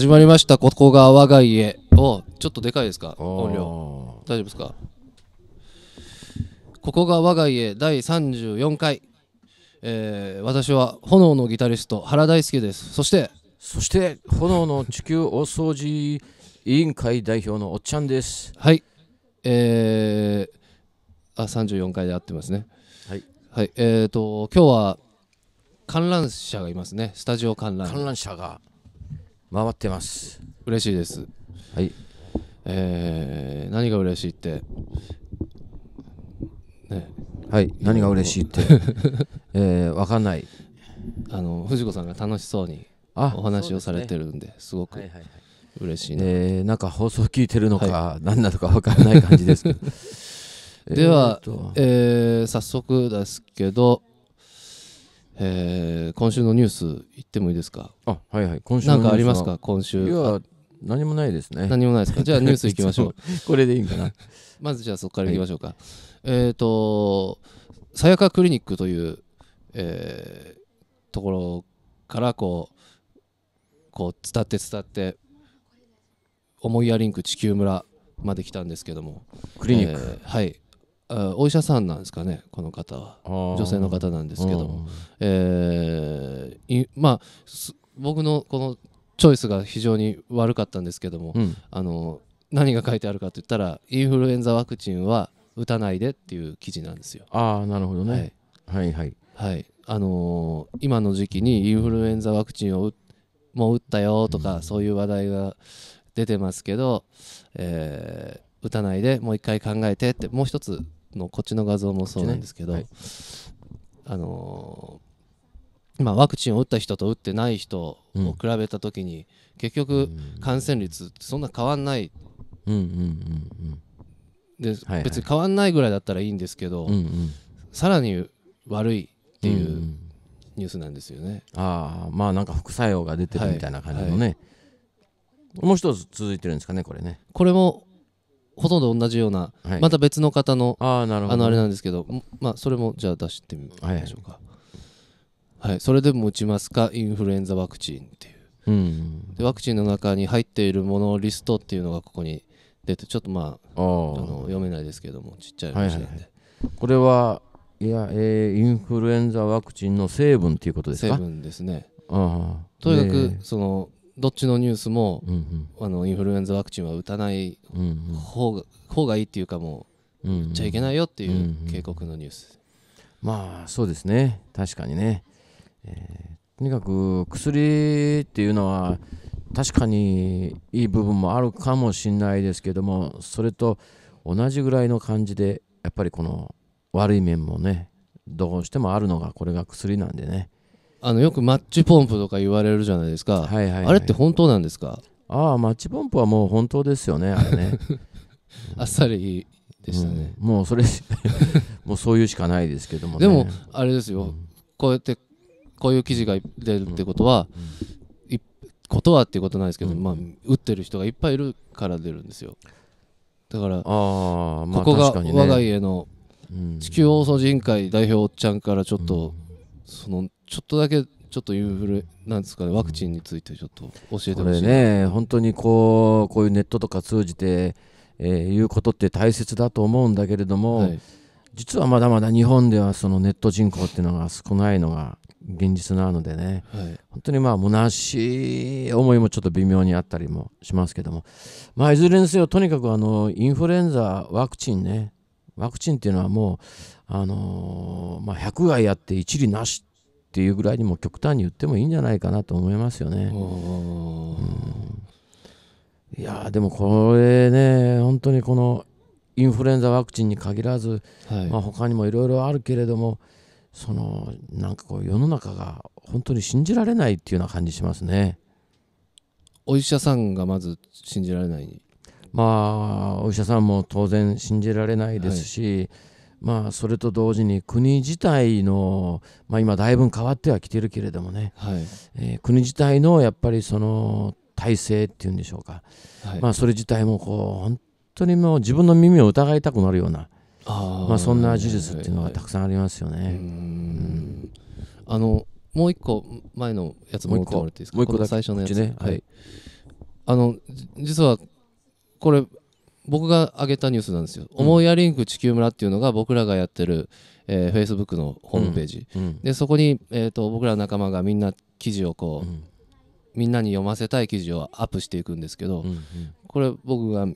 始まりましたここが我が家おちょっとでかいですか音量大丈夫ですかここが我が家第34回、えー、私は炎のギタリスト原大輔ですそしてそして炎の地球大掃除委員会代表のおっちゃんですはいえー、あ34回で合ってますねはい、はい、えっ、ー、と今日は観覧車がいますねスタジオ観覧観覧車が回ってます嬉しいですはいえー、何が嬉しいってねはい何が嬉しいって えー、分かんないあの藤子さんが楽しそうにお話をされてるんで、ね、すごく、はいはいはい嬉しいえー、なんか放送聞いてるのか、はい、何なのか分からない感じですけど では、えー、早速ですけど、えー、今週のニュース言ってもいいですかあはいはい今週の何かありますか今週いや何もないですね何もないですかじゃあニュースいきましょう これでいいんかなまずじゃあそこからいきましょうか、はい、えっ、ー、とさやかクリニックという、えー、ところからこうこう伝って伝って思いやリンク地球村まで来たんですけどもクリニック、えー、はいお医者さんなんですかねこの方は女性の方なんですけども、えー、まあ僕のこのチョイスが非常に悪かったんですけども、うん、あの何が書いてあるかって言ったらインフルエンザワクチンは打たないでっていう記事なんですよ。あなるほどね、はい、はい、はいはいあのー、今の時期にインフルエンザワクチンをもう打ったよとか、うん、そういう話題が出てますけど、えー、打たないでもう一回考えてってもう一つのこっちの画像もそうなんですけど、ねはい、あのー、まあ、ワクチンを打った人と打ってない人を比べた時に、うん、結局感染率ってそんな変わんない。うんうんうんうん、で、はいはい、別に変わんないぐらいだったらいいんですけど、うんうん、さらに悪いっていうニュースなんですよね。うん、ああまあなんか副作用が出てるみたいな感じのね。はいはい、もう一つ続いてるんですかねこれね。これもほとんど同じような、はい、また別の方のあなるほどあのあれなんですけど、まあ、それもじゃあ出してみましょうか、はい、はい、それでも打ちますかインフルエンザワクチンっていう、うん、でワクチンの中に入っているものリストっていうのがここに出てちょっとまああの読めないですけどもちっちゃい文字で、はいはいはい、これはいや、えー、インフルエンザワクチンの成分っていうことですか成分ですねとにかく、そのどっちのニュースも、うんうん、あのインフルエンザワクチンは打たない方が,、方がいいっていうかもう、うんうん、打っちゃいけないよっていう警告のニュース、うんうん、まあそうですね確かにね、えー、とにかく薬っていうのは確かにいい部分もあるかもしれないですけどもそれと同じぐらいの感じでやっぱりこの悪い面もねどうしてもあるのがこれが薬なんでねあのよくマッチポンプとか言われるじゃないですか、はいはいはい、あれって本当なんですかああマッチポンプはもう本当ですよねあれね あっさりでしたね、うん、もうそれ もうそういうしかないですけども、ね、でもあれですよ、うん、こうやってこういう記事が出るってことは、うん、いことはっていうことなんですけど、まあ打ってる人がいっぱいいるから出るんですよだからあ、まあ、ここが我が家の地球大掃除委員会代表おっちゃんからちょっと、そのちょっとだけちょっとインフルなんですかねワクチンについてちょっと教えてほしいね本当にこうこういうネットとか通じて、えー、言うことって大切だと思うんだけれども、はい、実はまだまだ日本ではそのネット人口っていうのが少ないのが現実なのでね、はい、本当にまあ虚しい思いもちょっと微妙にあったりもしますけども、まあ、いずれにせよとにかくあのインフルエンザワクチンねワクチンっていうのはもう、あのー、まあ、百害あって一理なしっていうぐらいにも極端に言ってもいいんじゃないかなと思いますよね。うん、いやでもこれね本当にこのインフルエンザワクチンに限らず、はいまあ、他にもいろいろあるけれどもそのなんかこう世の中が本当に信じられないっていうような感じしますね。お医者さんがまず信じられないまあお医者さんも当然信じられないですし、はいまあ、それと同時に国自体の、まあ、今だいぶ変わってはきてるけれどもね、はいえー、国自体のやっぱりその体制っていうんでしょうか、はい、まあ、それ自体もこう本当にもう自分の耳を疑いたくなるようなあ、まあ、そんな事実っていうのがたくさんありますよね。うんあのもう一個前のやつ戻ってもらっていいですかもう一個最初のやつね、はい、あの実はこれ僕が挙げたニュースなんですよ「うん、思いやりんく地球村」っていうのが僕らがやってる、えェイスブックのホームページ、うんうん、でそこに、えーと、僕らの仲間がみんな記事をこう、うん、みんなに読ませたい記事をアップしていくんですけど、うんうん、これ僕が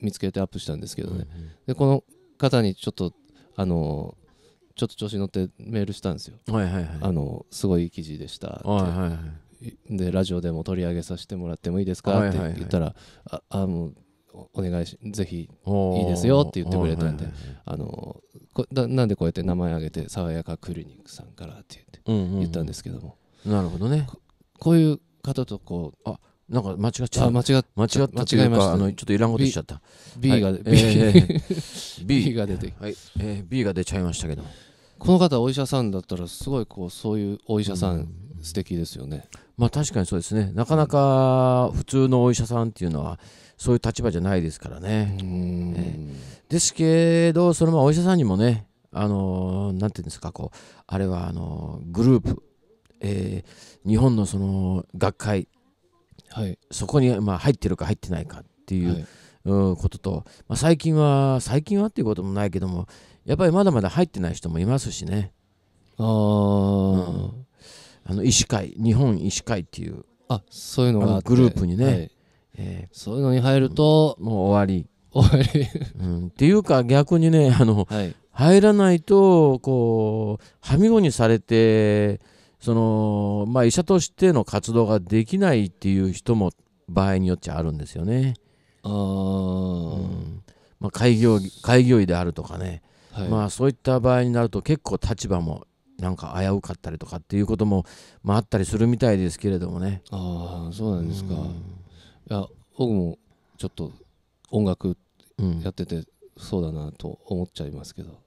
見つけてアップしたんですけどね、うんうん、でこの方にちょっとあのーちょっと調子に乗ってメールしたんですよ。はいはいはい、あのすごい記事でしたって、はいはいはい、でラジオでも取り上げさせてもらってもいいですかって言ったら、はいはいはい、ああのお願いしぜひいいですよって言ってくれたんで、あのこなんでこうやって名前挙げて「爽やかクリニックさんから」って言って、言ったんですけどもなるほどねこういう方とこうあなんか間違っちゃった間違間違った間違いましたあのちょっといらんことしちゃった B, B が、出て。B, が出て、はいえー、B が出ちゃいましたけどこの方お医者さんだったらすごいこうそういうお医者さん、うん素敵ですよね。まあ確かにそうですね。なかなか普通のお医者さんっていうのはそういう立場じゃないですからね。ねですけどそのまあお医者さんにもねあのー、なんていうんですかこうあれはあのグループ、えー、日本のその学会、はい、そこにまあ入ってるか入ってないかっていう、はい、ことと、まあ、最近は最近はっていうこともないけどもやっぱりまだまだ入ってない人もいますしね。あ、うん、あの医師会日本医師会っていうあそういうのがグループにね、はい、えー、そういうのに入ると、もう終わり。終わり、うん、っていうか逆にねあの、はい、入らないとこうはみごにされてその、まあ、医者としての活動ができないっていう人も場合によっちゃあるんですよね。あうんまあ、開業開業医であるとかね、はい、まあ、そういった場合になると結構立場もなんか危うかったりとかっていうことも、まあ、あったりするみたいですけれどもね。あそうなんですか、うんや僕もちょっと音楽やっててそうだなと思っちゃいますけど、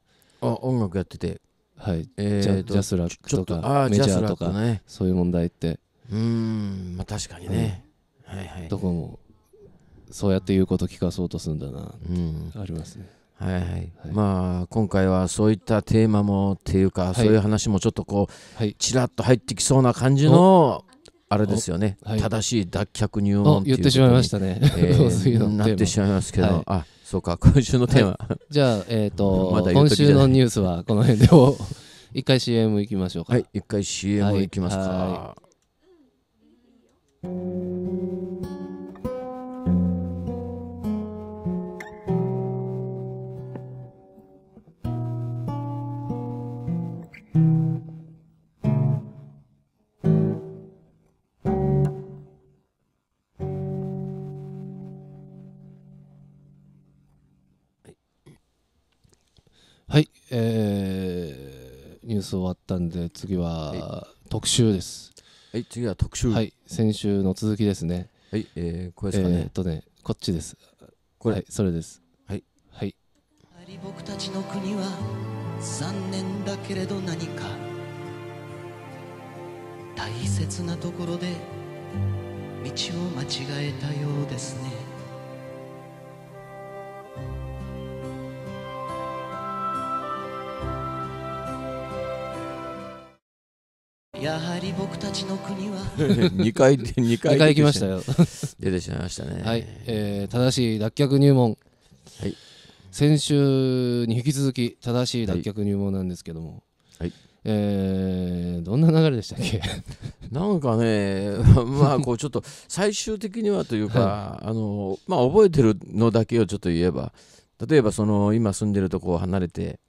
あ音楽やっててはい、えジャジャスラックとかとあかメジャーとスラックかねそういう問題ってうーんまあ確かにね、はいはいどこもそうやって言うこと聞かそうとするんだなうんありますねはいはい、まあ今回はそういったテーマもっていうか、いそういう話もちょっとこうはいちらっと入ってきそうな感じのあれですよね、はい、正しい脱却入門言ってしまいましたね、えー、なってしまいますけど、はい、あそうか今週のテーマ、はい、じゃあ,、えーと、と今週のニュースはこの辺でお一回 CM いきましょうかはい一回 CM いきますか、はい、えー、ニュース終わったんで次は特集です。はい、次は特集。はい、先週の続きですね。はい、えー、これですかね。えー、とね、こっちです。これ、はい、それです。はい。はい。り僕たちの国は残念だけれど何か大切なところで道を間違えたようですね。やはり僕たちの国は2 回2回 ,2 回行きましたよ 出てしまいましたねはい、えー、正しい脱却入門はい先週に引き続き正しい脱却入門なんですけどもはい、はいえー、どんな流れでしたっけ なんかね、まあこうちょっと最終的にはというか、はい、あのまあ、覚えてるのだけをちょっと言えば例えばその今住んでるとこを離れて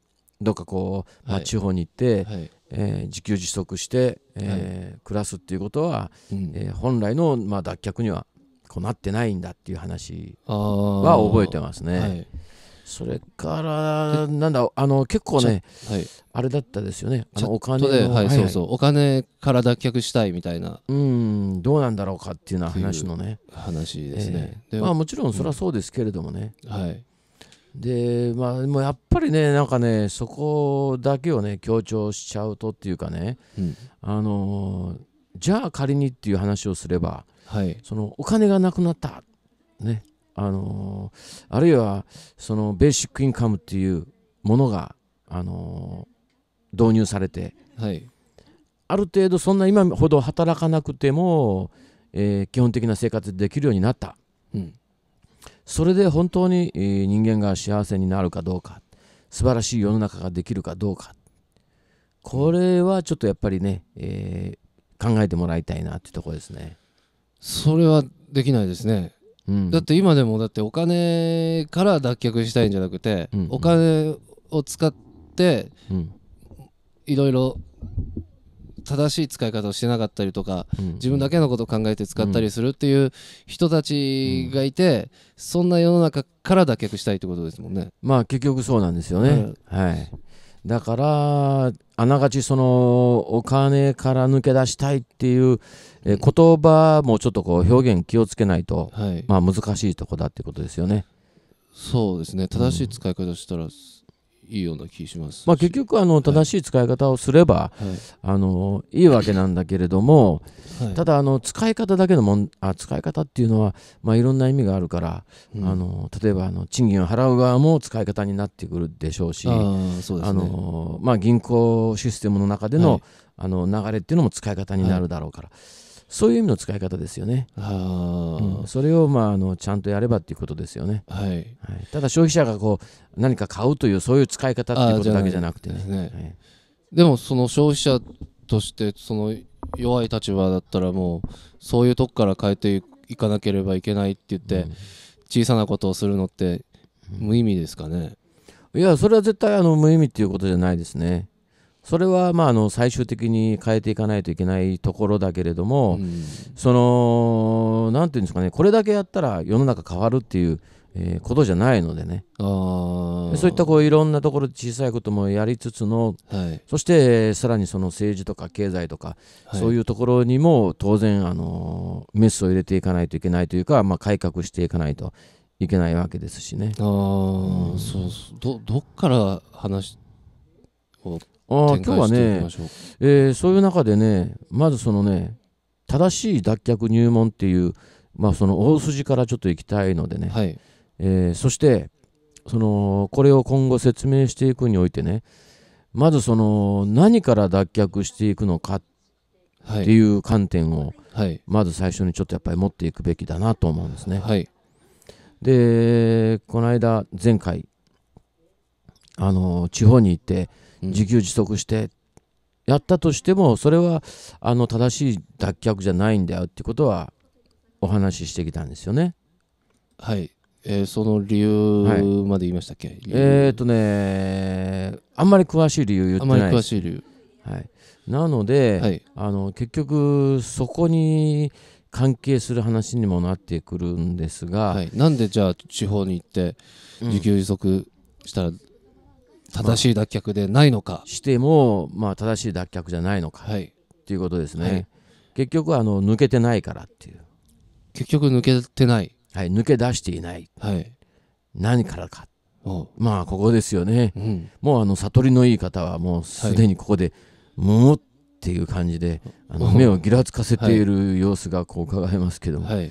どっかこう、まあ、地方に行って、はい、えー、自給自足して、えー、はい、暮らすっていうことは、うん、えー、本来の、まあ、脱却にはこうなってないんだっていう話は覚えてますね。それからなんだあの結構ね、はい、あれだったですよねあのお金で、はいそうそうお金から脱却したいみたいなうんどうなんだろうかっていうのは話のね話ですね、えー、まあもちろんそれはそうですけれどもね、うん、はいでまあ、もうやっぱりねなんかねそこだけをね強調しちゃうとっていうかね、うん、あのじゃあ仮にっていう話をすれば、はい、そのお金がなくなった、ねあのあるいはそのベーシックインカムっていうものが、あの導入されて、はい、ある程度そんな今ほど働かなくても、えー、基本的な生活でできるようになった、うん、それで本当に人間が幸せになるかどうか素晴らしい世の中ができるかどうかこれはちょっとやっぱりね、えー、考えてもらいたいなというところですね。それはできないですね。うん、だって今でもだってお金から脱却したいんじゃなくて、うんうん、お金を使っていろいろ正しい使い方をしてなかったりとか、うん、自分だけのことを考えて使ったりするっていう人たちがいて、そんな世の中から脱却したいってことですもんね。まあ結局そうなんですよね、はい、はい、だからあながちそのお金から抜け出したいっていう、え言葉もちょっとこう表現気をつけないと、はい、まあ難しいとこだってことですよね。そうですね正しい使い方したら、いいような気します、まあ、結局あの正しい使い方をすれば、はい、あのいいわけなんだけれども、はい、ただあの使い方だけのもんあ使い方っていうのは、まあ、いろんな意味があるから、うん、あの例えばあの賃金を払う側も使い方になってくるでしょうし、ね、あのまあ、銀行システムの中でのはい、あの流れっていうのも使い方になるだろうから。そういう意味の使い方ですよね。あうん、それを、まあ、あのちゃんとやればっていうことですよね。はいはい、ただ消費者がこう何か買うというそういう使い方っていうことだけじゃなくてね。でねはい、でもその消費者としてその弱い立場だったらもうそういうとこから変えていかなければいけないって言って、小さなことをするのって無意味ですかね。いやそれは絶対あの無意味っていうことじゃないですね。それはまああの最終的に変えていかないといけないところだけれども、うん、そのなんていうんですかねこれだけやったら世の中変わるっていう、えー、ことじゃないのでねそういったこういろんなところで小さいこともやりつつの、はい、そしてさらにその政治とか経済とか、はい、そういうところにも当然あのメスを入れていかないといけないというか、まあ、改革していかないといけないわけですしね。あ、うん、そうどどっから話をあ今日はね、えー、そういう中でねまずそのね正しい脱却入門っていう、まあ、その大筋からちょっといきたいのでね、はい、えー、そしてそのこれを今後説明していくにおいてねまずその何から脱却していくのかっていう観点を、まず最初にちょっとやっぱり持っていくべきだなと思うんですね。はい、でこの間前回あの地方に行って、自給自足してやったとしてもそれはあの正しい脱却じゃないんだよってことはお話ししてきたんですよね。はい、えー、その理由まで言いましたっけ、はい、えっ、ー、とねあんまり詳しい理由言ってないあんまり詳しい理由、はい、なので、はい、あの結局そこに関係する話にもなってくるんですが、はい、なんでじゃあ地方に行って自給自足したら、うん正しい脱却でないのか、まあ、しても、まあ、正しい脱却じゃないのか、はい、っていうことですね、はい、結局あの抜けてないからっていう結局抜けてないはい抜け出していない、はい、何からかまあここですよね、うん、もうあの悟りのいい方はもうすでにここで、もうっていう感じであの目をぎらつかせている様子がこう伺えますけども、はい、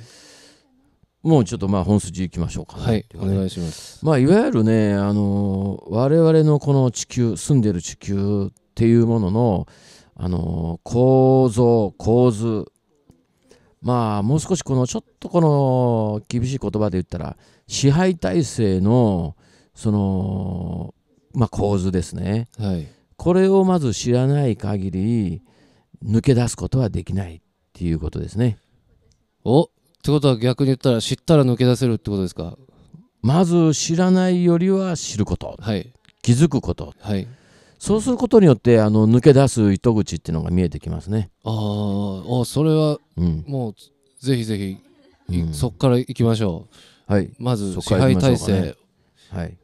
もうちょっとまあ本筋行きましょうか、ね、はい、お願いします。まあいわゆるね、あの我々のこの地球住んでる地球っていうもののあの構造構図まあもう少しこのちょっとこの厳しい言葉で言ったら支配体制のそのまあ構図ですね、はい、これをまず知らない限り抜け出すことはできないっていうことですね。おってことは逆に言ったら知ったら抜け出せるってことですかまず知らないよりは知ること、はい、気づくこと、はい、そうすることによってあの抜け出す糸口っていうのが見えてきますね。ああそれは、うん、もうぜひぜひ、うん、そこからいきましょう。はい、まず支配体制、ね、はい、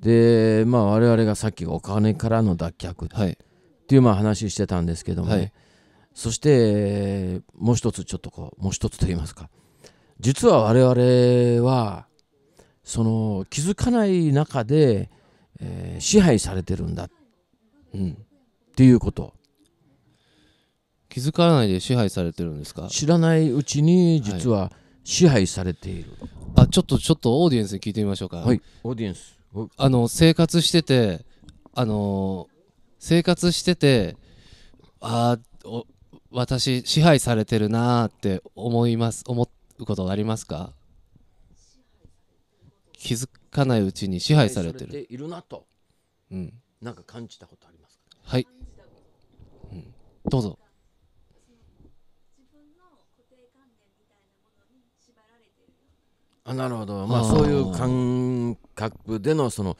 でまあ我々がさっきお金からの脱却っていうまあ話してたんですけどもね、はい、そしてもう一つちょっとこうもう一つと言いますか実は我々はその気づかない中で、えー、支配されてるんだ、うん、っていうこと気づかないで支配されてるんですか知らないうちに実は支配されている、はい、あちょっとちょっとオーディエンスに聞いてみましょうかはいオーディエンスあの生活しててあの生活しててああ私支配されてるなーって思います思ことはありますか気づかないうちに支配されてるいるなと、うん、なんか感じたことありますかはい、うん、どうぞあなるほど、まあ、そういう感覚でのその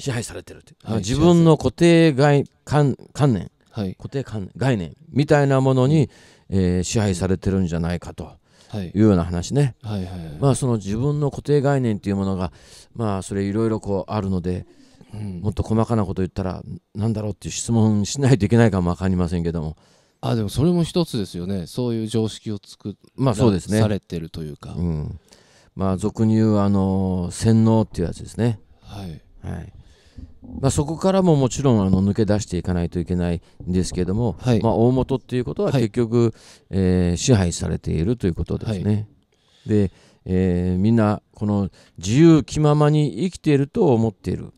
支配されてるって、はい、自分の固定概観観念、はい、固定観概念みたいなものに、えー、支配されてるんじゃないかと、はいいうような話ね、はいはいはいまあその自分の固定概念っていうものがまあそれいろいろこうあるので、うん、もっと細かなこと言ったら何だろうっていう質問しないといけないかも分かりませんけども。あでもそれも一つですよねそういう常識を作まあそうですねされてるというか、うん、まあ俗に言うあの洗脳っていうやつですねはい、はい、まあ、そこからももちろんあの抜け出していかないといけないんですけども、はい、まあ、大元っていうことは結局、はい、えー、支配されているということですね。はい、で、えー、みんなこの自由気ままに生きていると思っている。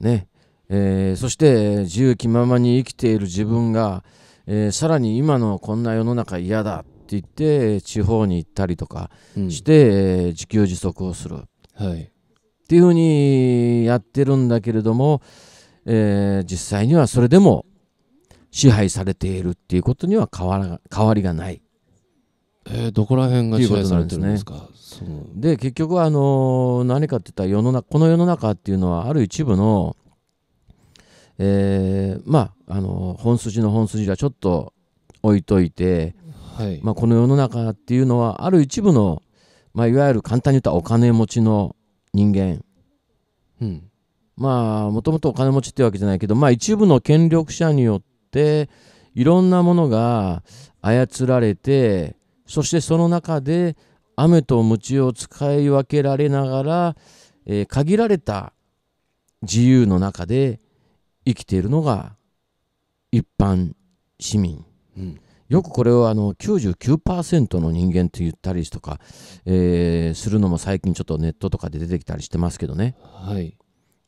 ねえー、そして自由気ままに生きている自分が、えー、さらに今のこんな世の中嫌だって言って地方に行ったりとかして、うん、自給自足をする。はいっていうふうにやってるんだけれども、えー、実際にはそれでも支配されているっていうことには変わら変わりがない。えー、どこら辺が支配されてるんですかで、ね、結局はあのー、何かって言ったら世の中この世の中っていうのはある一部の、えー、まあ、あの本筋の本筋はちょっと置いといて、はいまあ、この世の中っていうのはある一部の、まあ、いわゆる簡単に言ったらお金持ちの人間、うん、まあもともとお金持ちってわけじゃないけど、まあ、一部の権力者によっていろんなものが操られてそしてその中で雨と鞭を使い分けられながら、えー、限られた自由の中で生きているのが一般市民、うん、よくこれをあの99%の人間って言ったりとか、えー、するのも最近ちょっとネットとかで出てきたりしてますけどね、はい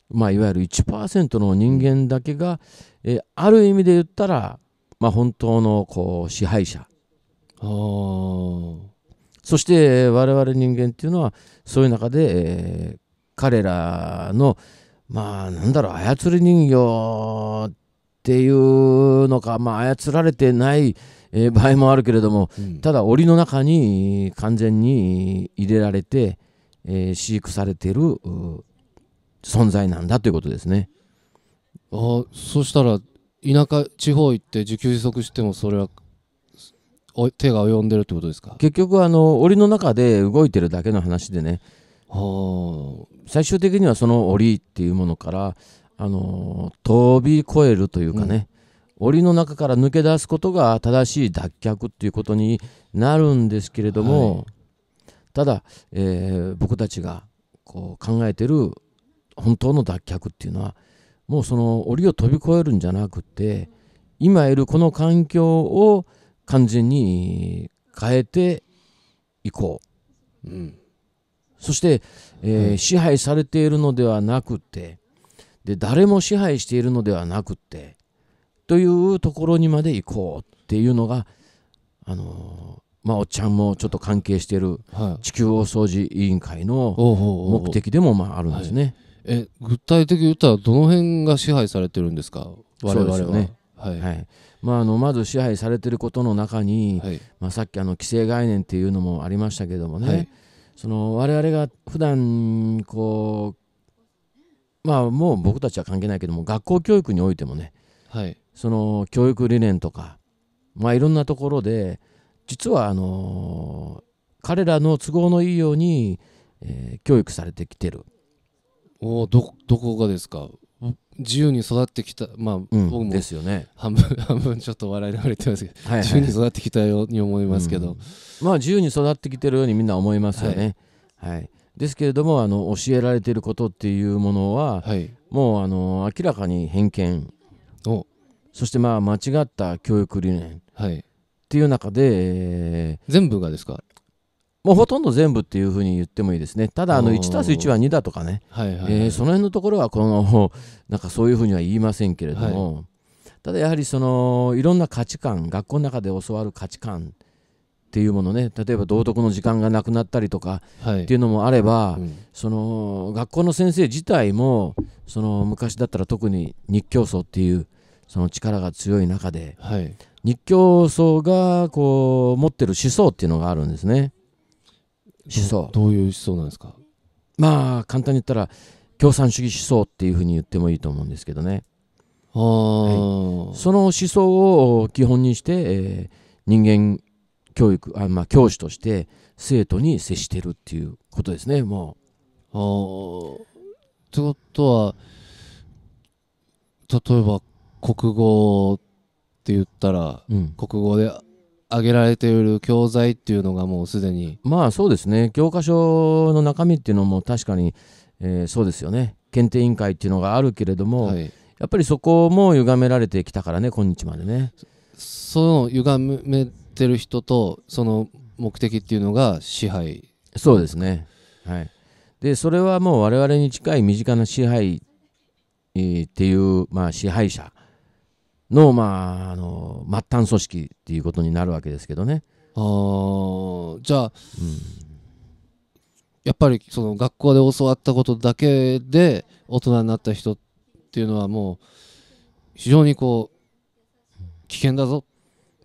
まあ、いわゆる1%の人間だけが、えー、ある意味で言ったら、まあ、本当のこう支配者そして我々人間っていうのはそういう中で、えー、彼らのまあなんだろう操り人形っていうのか、まあ、操られてないえー、場合もあるけれども、うん、ただ檻の中に完全に入れられて、えー、飼育されてる存在なんだということですね。あそしたら田舎地方行って自給自足してもそれは手が及んでるってことですか結局あの檻の中で動いてるだけの話でね最終的にはその檻っていうものからあの飛び越えるというかね、うん檻の中から抜け出すことが正しい脱却ということになるんですけれども、はい、ただ、えー、僕たちがこう考えてる本当の脱却っていうのはもうその檻を飛び越えるんじゃなくて今いるこの環境を完全に変えていこう、うん、そして、えーうん、支配されているのではなくてで誰も支配しているのではなくてというところにまで行こうっていうのが、あのー、まあ、おっちゃんもちょっと関係している地球大掃除委員会の目的でもまああるんですね。はい、え具体的に言ったらどの辺が支配されてるんですか我々は。そうですねはい、はい、まあ、あのまず支配されていることの中に、はい、まあ、さっきあの規制概念っていうのもありましたけどもね、はい、その我々が普段こうまあもう僕たちは関係ないけども学校教育においてもね、はい、その教育理念とか、まあ、いろんなところで実はあの彼らの都合のいいように、えー、教育されてきてる。おどどこがですか自由に育ってきたまあ、うん、僕もですよね半分 半分ちょっと笑いながら言ってますけど、はいはい、自由に育ってきたように思いますけど、うん、まあ自由に育ってきてるようにみんな思いますよね、はい、はい、ですけれどもあの教えられてることっていうものは、はい、もうあの明らかに偏見そしてまあ間違った教育理念、い、っていう中で、全部がですかもうほとんど全部っていうふうに言ってもいいですね、ただ、1たす1は2だとかね、はいはいはいえー、その辺のところはこの、なんかそういうふうには言いませんけれども、はい、ただやはりその、いろんな価値観、学校の中で教わる価値観っていうものね、例えば道徳の時間がなくなったりとかっていうのもあれば、はいうん、その学校の先生自体も、その昔だったら特に日教組っていう、その力が強い中で、はい、日教僧がこう持ってる思想っていうのがあるんですね思想どういう思想なんですかまあ簡単に言ったら共産主義思想っていうふうに言ってもいいと思うんですけどねあ、はい、その思想を基本にして、えー、人間教育あ、まあ、教師として生徒に接してるっていうことですねもう。あってことは例えば国語って言ったら、うん、国語で挙げられている教材っていうのがもうすでにまあそうですね教科書の中身っていうのも確かに、えー、そうですよね検定委員会っていうのがあるけれども、はい、やっぱりそこも歪められてきたからね今日までねその歪めてる人とその目的っていうのが支配そうですねはいでそれはもう我々に近い身近な支配っていう、まあ、支配者の、まあ、あの末端組織っていうことになるわけですけどね。あじゃあ、うん、やっぱりその学校で教わったことだけで大人になった人っていうのはもう非常にこう危険だぞ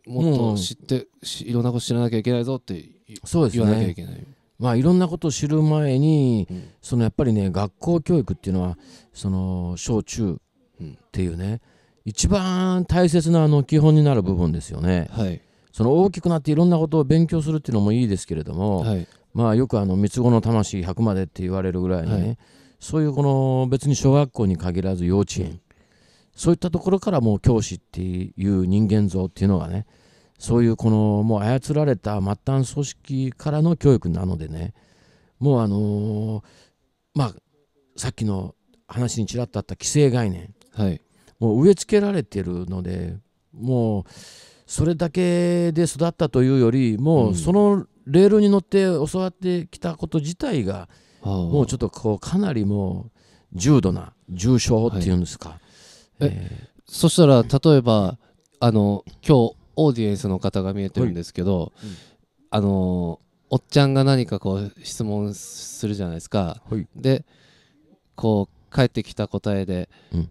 もっと知って、いろんなこと知らなきゃいけないぞってそうです、ね、言わなきゃいけない。まあ、いろんなことを知る前に、うん、そのやっぱりね学校教育っていうのはその小中っていうね、うん一番大切なあの基本になる部分ですよね、はい、その大きくなっていろんなことを勉強するっていうのもいいですけれども、はい、まあ、よくあの三つ子の魂100までって言われるぐらいね、はい、そういうこの別に小学校に限らず幼稚園そういったところからもう教師っていう人間像っていうのがねそういうこのもう操られた末端組織からの教育なのでねもうあのー、まあさっきの話にちらっとあった既成概念、はい、もう植え付けられてるのでもうそれだけで育ったというよりもうそのレールに乗って教わってきたこと自体が、もうちょっとこうかなりもう重度な重症っていうんですか、はい、えー、そしたら例えばあの今日オーディエンスの方が見えてるんですけど、はいうん、あのおっちゃんが何かこう質問するじゃないですか、はい、でこう返ってきた答えで、うん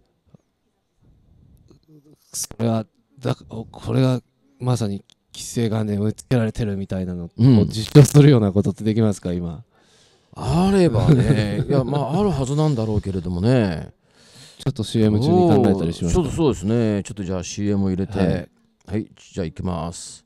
それはだこれがまさに規制がね植え付けられてるみたいなのを実証するようなことってできますか、うん、今あればね いやまああるはずなんだろうけれどもねちょっと CM 中に考えたりしますちょっとそうですねちょっとじゃあ CM を入れて、はい、はい、じゃあいきます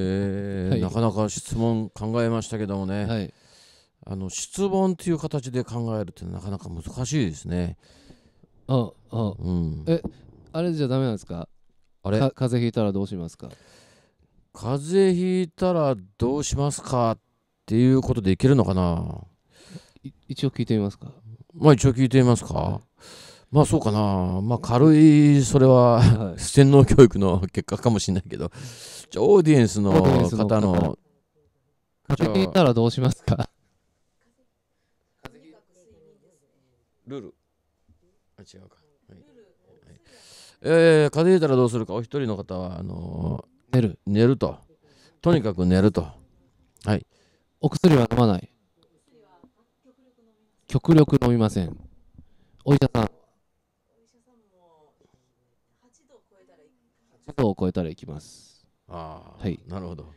えはい、なかなか質問考えましたけどもね、はい、あの質問という形で考えるってなかなか難しいですね。ああ、うん、えあれじゃダメなんですかあれ風邪ひいたらどうしますか風邪ひいたらどうしますかっていうことでいけるのかな一応聞いてみますかまあ一応聞いてみますか、はいまあそうかな、まあ、軽いそれは、はい、洗脳教育の結果かもしれないけどじゃオーディエンスの方の風邪ひいたらどうしますかルールあ違うか、はい、えー、風邪ひいたらどうするかお一人の方はあのー、寝る寝るととにかく寝るとはいお薬は飲まない極力飲みませんお医者さん度を超えたら行きます。ああ、はい、なるほど。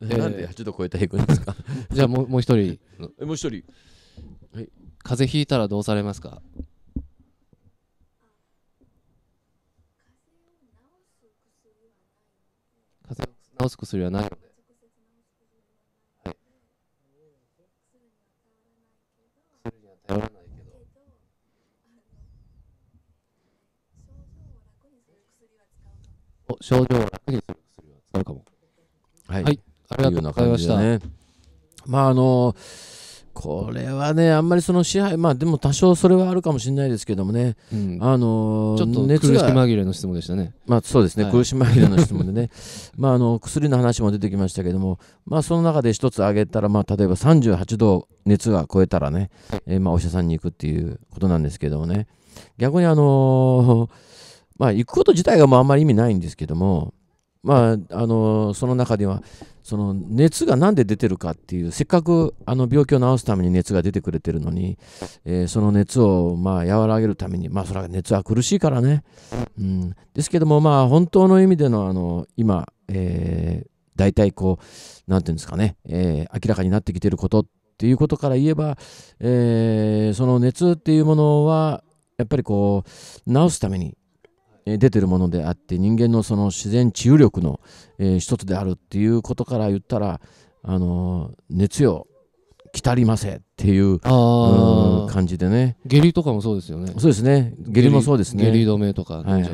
なんで8度超えたら行くんですか、じゃあもう一人。え、もう一人。はい、風邪ひいたらどうされますか風邪を治す薬はないので。はい、はい症状を楽にする薬を使うかも。はい、はい、ありがとうございました。ね、まああのこれはね、あんまりその支配、まあでも多少それはあるかもしれないですけどもね、うん、あのちょっと苦し紛れの質問でしたね。まあそうですね、はい、苦し紛れの質問でね、まああの薬の話も出てきましたけども、まあその中で一つ挙げたら、まあ例えば38度熱が超えたらね、えー、まあお医者さんに行くっていうことなんですけどもね、逆にあのーまあ、行くこと自体がもうあんまり意味ないんですけども、まあ、あのその中ではその熱が何で出てるかっていうせっかくあの病気を治すために熱が出てくれてるのに、えー、その熱をまあ和らげるためにまあそれは熱は苦しいからね、うん、ですけどもまあ本当の意味でのあの今、えー、大体こう何て言うんですかね、えー、明らかになってきてることっていうことから言えば、えー、その熱っていうものはやっぱりこう治すために出てるものであって人間のその自然治癒力の一つであるっていうことから言ったらあの熱量来たりませっていう感じでね下痢とかもそうですよねそうですね下痢もそうですね下痢止めとか、ねはい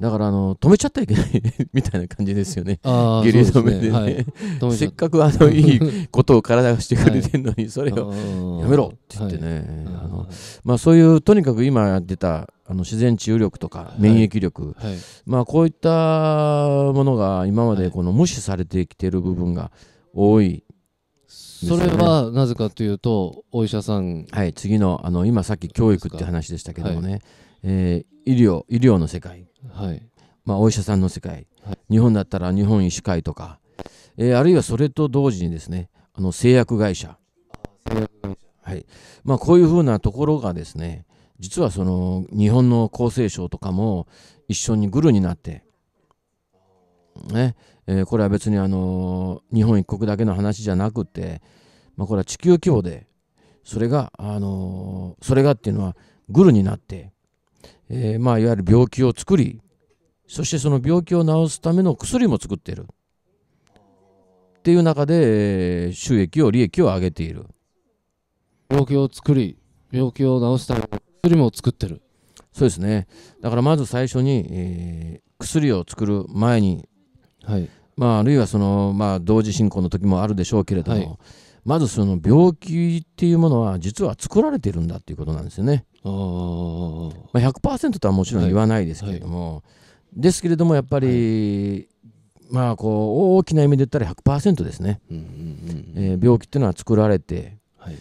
だからあの止めちゃったらいけない みたいな感じですよね下痢止めでね、せっかくあのいいことを体がしてくれてるのに、それをやめろって言ってね、あのまあ、そういうとにかく今出たあの自然治癒力とか免疫力、まあ、こういったものが今までこの無視されてきてる部分が多いそれはなぜかというとお医者さんはい次のあの今さっき教育って話でしたけどもね、はい、えー、医療医療の世界、はいまあ、お医者さんの世界、はい、日本だったら日本医師会とか、えー、あるいはそれと同時にですねあの製薬会社はいまこういうふうなところがですね実はその日本の厚生省とかも一緒にグルになって、ね、えー、これは別にあのー、日本一国だけの話じゃなくて、まあ、これは地球規模でそれが、あのー、それがっていうのはグルになって、えまあ、いわゆる病気を作りそしてその病気を治すための薬も作ってるっていう中で、え収益を利益を上げている病気を作り病気を治すための薬も作ってるそうですねだからまず最初に、えー、薬を作る前にはいまあ、あるいはその、まあ、同時進行の時もあるでしょうけれども、はい、まずその病気っていうものは実は作られてるんだっていうことなんですよね。あまあ、100%とはもちろん言わないですけれども、はいはい、ですけれどもやっぱり、まあこう大きな意味で言ったら100%ですね、うんうんうん、えー、病気っていうのは作られて、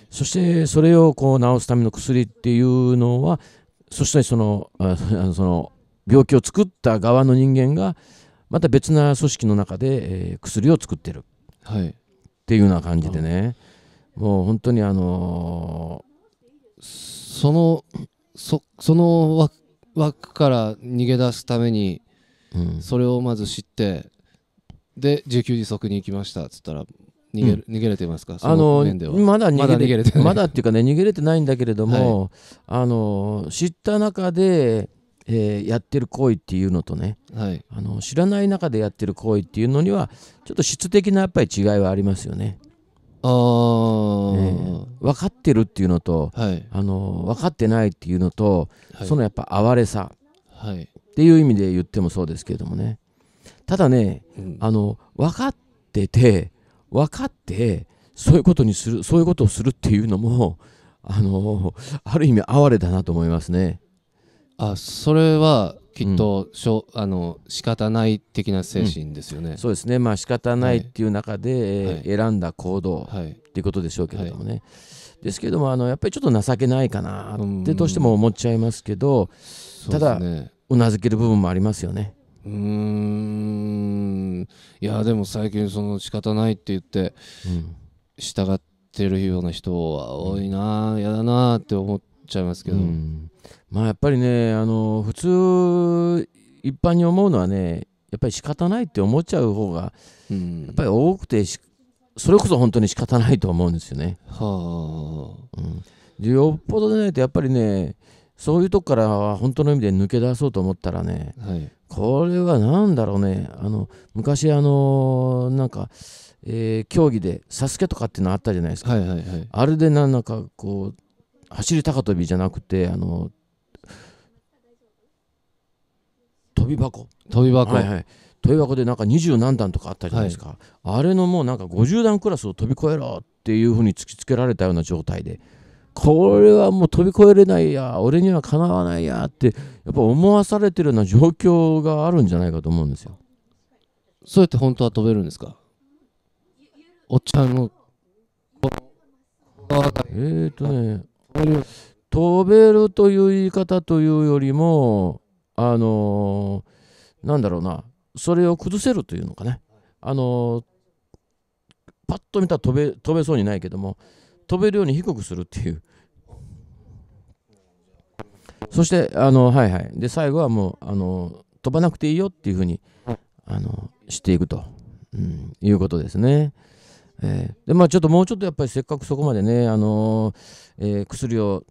そしてそれをこう治すための薬っていうのはそしてそのあその病気を作った側の人間が、また別な組織の中で、えー、薬を作ってる、はい、っていうような感じでね、もう本当にあのー、そのそその枠から逃げ出すために、うん、それをまず知ってで自給自足に行きましたっつったら逃げ,、逃げれてますか、うん、あのまだ逃げれてまだっていうかね逃げれてないんだけれども、はい、あの知った中でえー、やってる行為っていうのとね、はい、あの知らない中でやってる行為っていうのにはちょっと質的なやっぱり違いはありますよね。あえー、分かってるっていうのと、はい、あの分かってないっていうのと、はい、そのやっぱ哀れさ、っていう意味で言ってもそうですけれどもねただね、うん、あの分かってて分かってそういうことにするそういうことをするっていうのもあのある意味哀れだなと思いますね。あそれはきっとしょ、うん、あの仕方ない的な精神ですよね、うん、そうですねまあ仕方ないっていう中で、はい、選んだ行動、はい、っていうことでしょうけれどもね、はい、ですけどもあのやっぱりちょっと情けないかなってどうしても思っちゃいますけど、うん、ただうな、ずける部分もありますよね。うんいやでも最近その仕方ないって言って、従ってるような人は多いな嫌、だなって思って。ちゃいますけど、うん、まあやっぱりねあの普通一般に思うのはねやっぱり仕方ないって思っちゃう方が、やっぱり多くてそれこそ本当に仕方ないと思うんですよね。はあ、うん、よっぽどでないとやっぱりねそういうとこからは本当の意味で抜け出そうと思ったらね、はい、これは何だろうねあの昔あのなんか、えー、競技で「サスケとかっていうのあったじゃないですか、はいはいはい、あれでなんかこう走り高跳びじゃなくてあの跳び箱跳び箱、はいはい、跳び箱でなんか二十何段とかあったじゃないですか、はい、あれのもうなんか50段クラスを飛び越えろっていうふうに突きつけられたような状態でこれはもう飛び越えれないや俺にはかなわないやってやっぱ思わされてるような状況があるんじゃないかと思うんですよ。そうやって本当は飛べるんですかおっちゃんのえー、とね飛べるという言い方というよりもあのなんだろうなそれを崩せるというのかねあのパッと見たら飛べ飛べそうにないけども飛べるように低くするっていうそしてあのはいはいで最後はもうあの飛ばなくていいよっていうふうにあのしていくと、うん、いうことですね。えー、でまあちょっともうちょっとやっぱりせっかくそこまでね、あのー、えー、薬を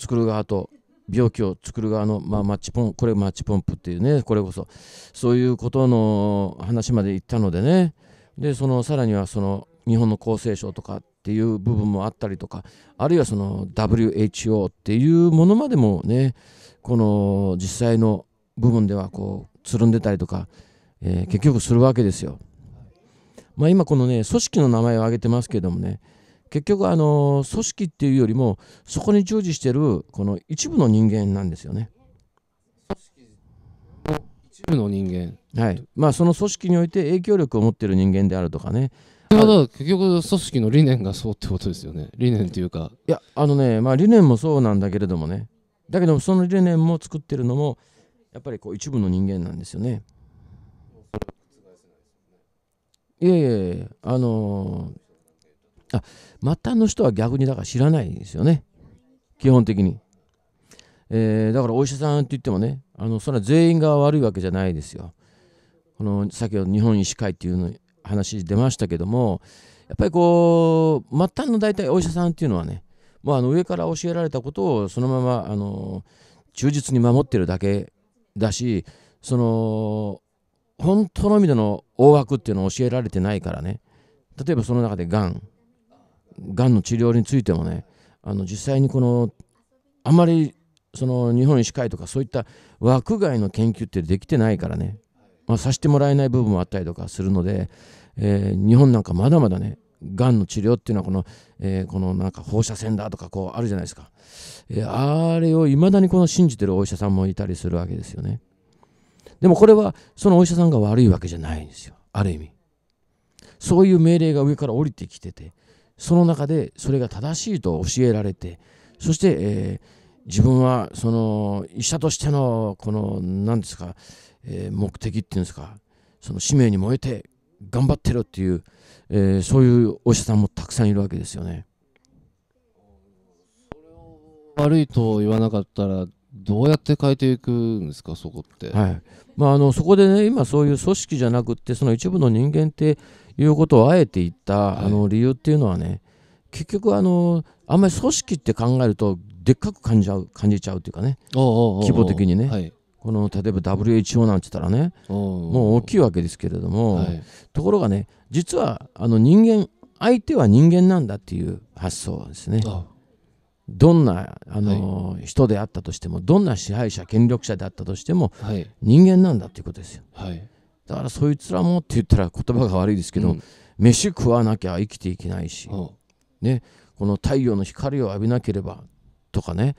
作る側と病気を作る側の、まあ、マッチポンこれマッチポンプっていうねこれこそそういうことの話まで行ったのでねでそのさらにはその日本の厚生省とかっていう部分もあったりとかあるいはその WHO っていうものまでもねこの実際の部分ではこうつるんでたりとか、えー、結局するわけですよ。まあ、今このね組織の名前を挙げてますけどもね結局あの組織っていうよりもそこに従事してるこの一部の人間なんですよね。一部の人間はいまあその組織において影響力を持ってる人間であるとかねなるほど結局組織の理念がそうってことですよね理念っていうかいやあのねまあ理念もそうなんだけれどもねだけどその理念も作ってるのもやっぱりこう一部の人間なんですよね。いえいえ、あのー、あ、末端の人は逆にだから知らないんですよね。基本的に。えー、だからお医者さんって言ってもね、あのそれは全員が悪いわけじゃないですよ。この先ほど日本医師会っていうの話出ましたけども、やっぱりこう、末端の大体お医者さんっていうのはね、もうあの上から教えられたことをそのままあの忠実に守ってるだけだし、その本当の意味での大枠っていうのを教えられてないからね例えばその中でがんがんの治療についてもねあの実際にこのあまりその日本医師会とかそういった枠外の研究ってできてないからね、まあ、さしてもらえない部分もあったりとかするので、えー、日本なんかまだまだねがんの治療っていうのはこの,、えー、このなんか放射線だとかこうあるじゃないですか、えー、あれをいまだにこの信じてるお医者さんもいたりするわけですよね。でもこれはそのお医者さんが悪いわけじゃないんですよある意味そういう命令が上から降りてきててその中でそれが正しいと教えられてそして、えー、自分はその医者としてのこの何ですか、えー、目的っていうんですかその使命に燃えて頑張ってるっていう、えー、そういうお医者さんもたくさんいるわけですよね。悪いと言わなかったらどうやって変えていくんですか、そこって。はいまあ、あのそこでね、今、そういう組織じゃなくって、その一部の人間っていうことをあえて言った、はい、あの理由っていうのはね、結局あの、あんまり組織って考えると、でっかく感じちゃう感じちゃうっていうかね、おうおうおう規模的にね。はいこの例えば WHO なんて言ったらね、もう大きいわけですけれども、はい、ところがね、実はあの人間、相手は人間なんだっていう発想ですね。ああどんなあの、はい、人であったとしてもどんな支配者権力者であったとしても、はい、人間なんだっていうことですよ、はい、だからそいつらもって言ったら言葉が悪いですけど、うん、飯食わなきゃ生きていけないし、ね、この太陽の光を浴びなければとかね、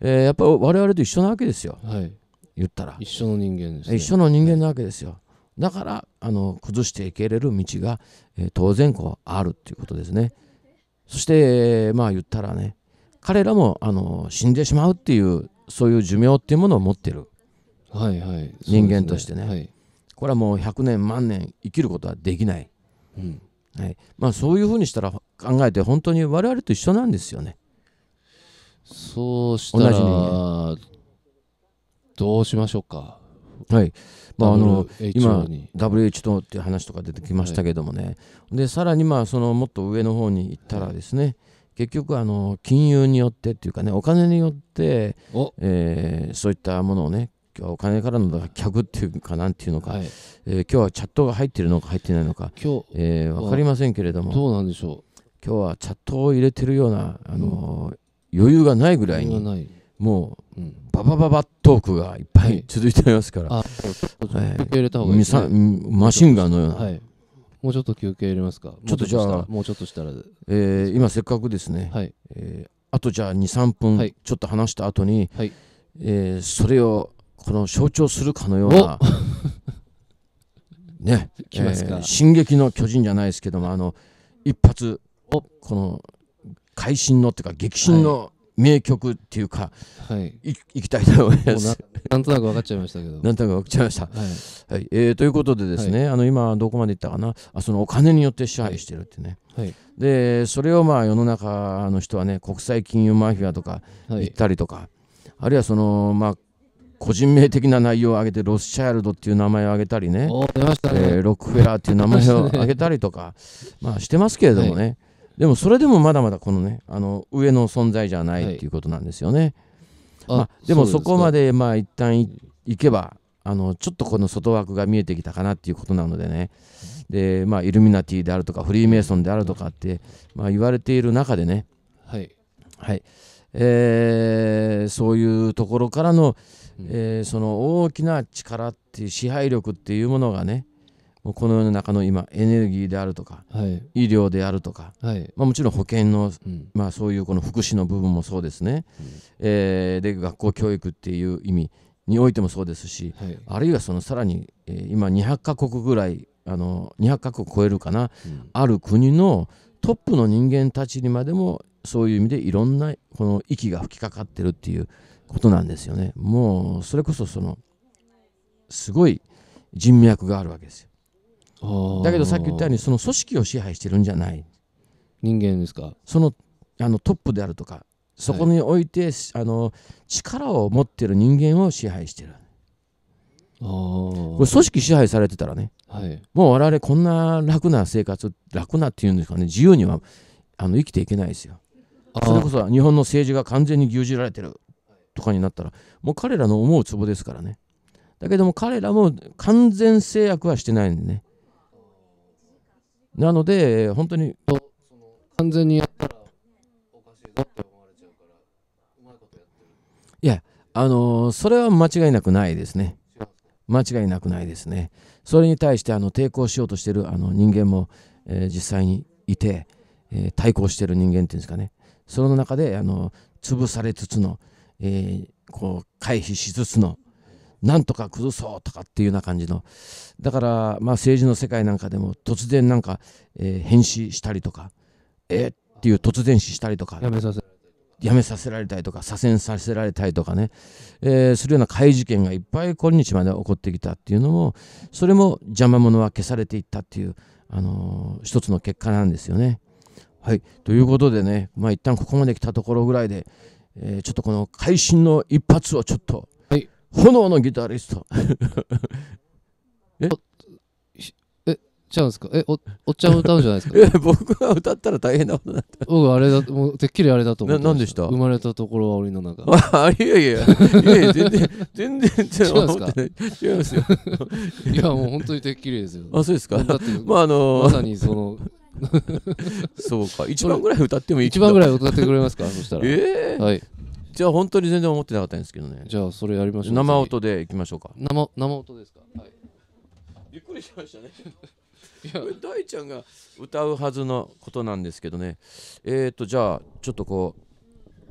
えー、やっぱり我々と一緒なわけですよ、はい、言ったら一緒の人間です、ね、一緒の人間なわけですよ、だからあの崩していけれる道が、えー、当然こうあるっていうことですねそして、まあ言ったらね彼らもあの死んでしまうっていうそういう寿命っていうものを持ってる、はいはい、人間としてね、これはもう100年万年生きることはできない、うんはいまあ、そういうふうにしたら考えて本当に我々と一緒なんですよね。そうしたらどうしましょうか。はい、まあ、あの今 WHO っていう話とか出てきましたけどもね、はい、でさらにまあそのもっと上の方に行ったらですね、結局あの金融によってっていうかねお金によって、えー、そういったものをね今日お金からの客っていうかなんていうのか、はい、えー、今日はチャットが入ってるのか入ってないのか今日、えー、分かりませんけれどもどうなんでしょう今日はチャットを入れてるような、あの余裕がないぐらいにもう、うん、ババババトークがいっぱい続いてますから、はいはい、マシンガンのような。はいもうちょっと休憩入れますかちょっとじゃあもうちょっとしたらえー、今せっかくですね、はいえー、あとじゃあ23分ちょっと話した後に、はいえー、それをこの象徴するかのような ね来まえー、進撃の巨人」じゃないですけどもあの一発おこの会心のっていうか激震の名曲っていうか、はい、いいきたいと思いますなんとなく分かっちゃいましたけどなんとなく分かっちゃいました、はいはいえー、ということでですね、はい、あの今どこまでいったかなあそのお金によって支配してるってね、はい、でそれをまあ世の中の人はね国際金融マフィアとか行ったりとか、はい、あるいはそのまあ個人名的な内容を挙げてロスチャイルドっていう名前を挙げたりね、ましね、えー、ロックフェラーっていう名前を挙げたりとかまあしてますけれどもねでもそれでもまだまだこのねあの上の存在じゃない、っていうことなんですよね。まあ、でもそこまでまあ一旦行けばあのちょっとこの外枠が見えてきたかなっていうことなのでねで、まあ、イルミナティであるとかフリーメイソンであるとかって、まあ、言われている中でね、はいはいえー、そういうところからの、えー、その大きな力っていう支配力っていうものがね、この世の中の今エネルギーであるとか、はい、医療であるとか、はいまあ、もちろん保険の、うん、まあ、そういうこの福祉の部分もそうですね、うん、えー、で学校教育っていう意味においてもそうですし、はい、あるいはそのさらに、えー、今200カ国ぐらいあの200カ国超えるかな、うん、ある国のトップの人間たちにまでもそういう意味でいろんなこの息が吹きかかってるっていうことなんですよね。もうそれこそそのすごい人脈があるわけですよ。だけどさっき言ったようにその組織を支配してるんじゃない人間ですかそのあのトップであるとかそこにおいて、はい、あの力を持ってる人間を支配してるこれ組織支配されてたらね、はい、もう我々こんな楽な生活楽なっていうんですかね自由にはあの生きていけないですよそれこそ日本の政治が完全に牛耳られてるとかになったらもう彼らの思うツボですからねだけども彼らも完全制約はしてないんでねなので本当に完全にやったらおかしいぞって思われちゃうからうまいことやってるいやあのー、それは間違いなくないですね間違いなくないですねそれに対してあの抵抗しようとしてるあの人間も、えー、実際にいて、えー、対抗してる人間っていうんですかねその中であの潰されつつの、えこう回避しつつの、なんとか崩そうとかっていうような感じのだからまあ政治の世界なんかでも突然なんか、えー、変死したりとかえー、っていう突然死したりとかやめさせやめさせられたりとか左遷させられたりとかね、えー、するような怪事件がいっぱい今日まで起こってきたっていうのもそれも邪魔者は消されていったっていう、あのー、一つの結果なんですよね。はい、ということでね、まあ、一旦ここまで来たところぐらいで、えー、ちょっとこの会心の一発をちょっと炎のギタリスト ええちゃうんですかえおおっちゃん歌うんじゃないですか いや僕が歌ったら大変なことになって僕あれだもうてっきりあれだと思ってでした生まれたところは俺の中 あいやいやいやいや全然全然違うんですか違いますよいやもう本当にてっきりですよあそうですかだってまああのー、まさにそのそうか、一番ぐらい歌ってもいい一番ぐらい歌ってくれますか、そしたら。えー、はい。じゃあ本当に全然思ってなかったんですけどねじゃあそれやりましょう生音でいきましょうか生生音ですかはいびっくりしましたね大ちゃんが歌うはずのことなんですけどねえっ、ー、とじゃあちょっとこ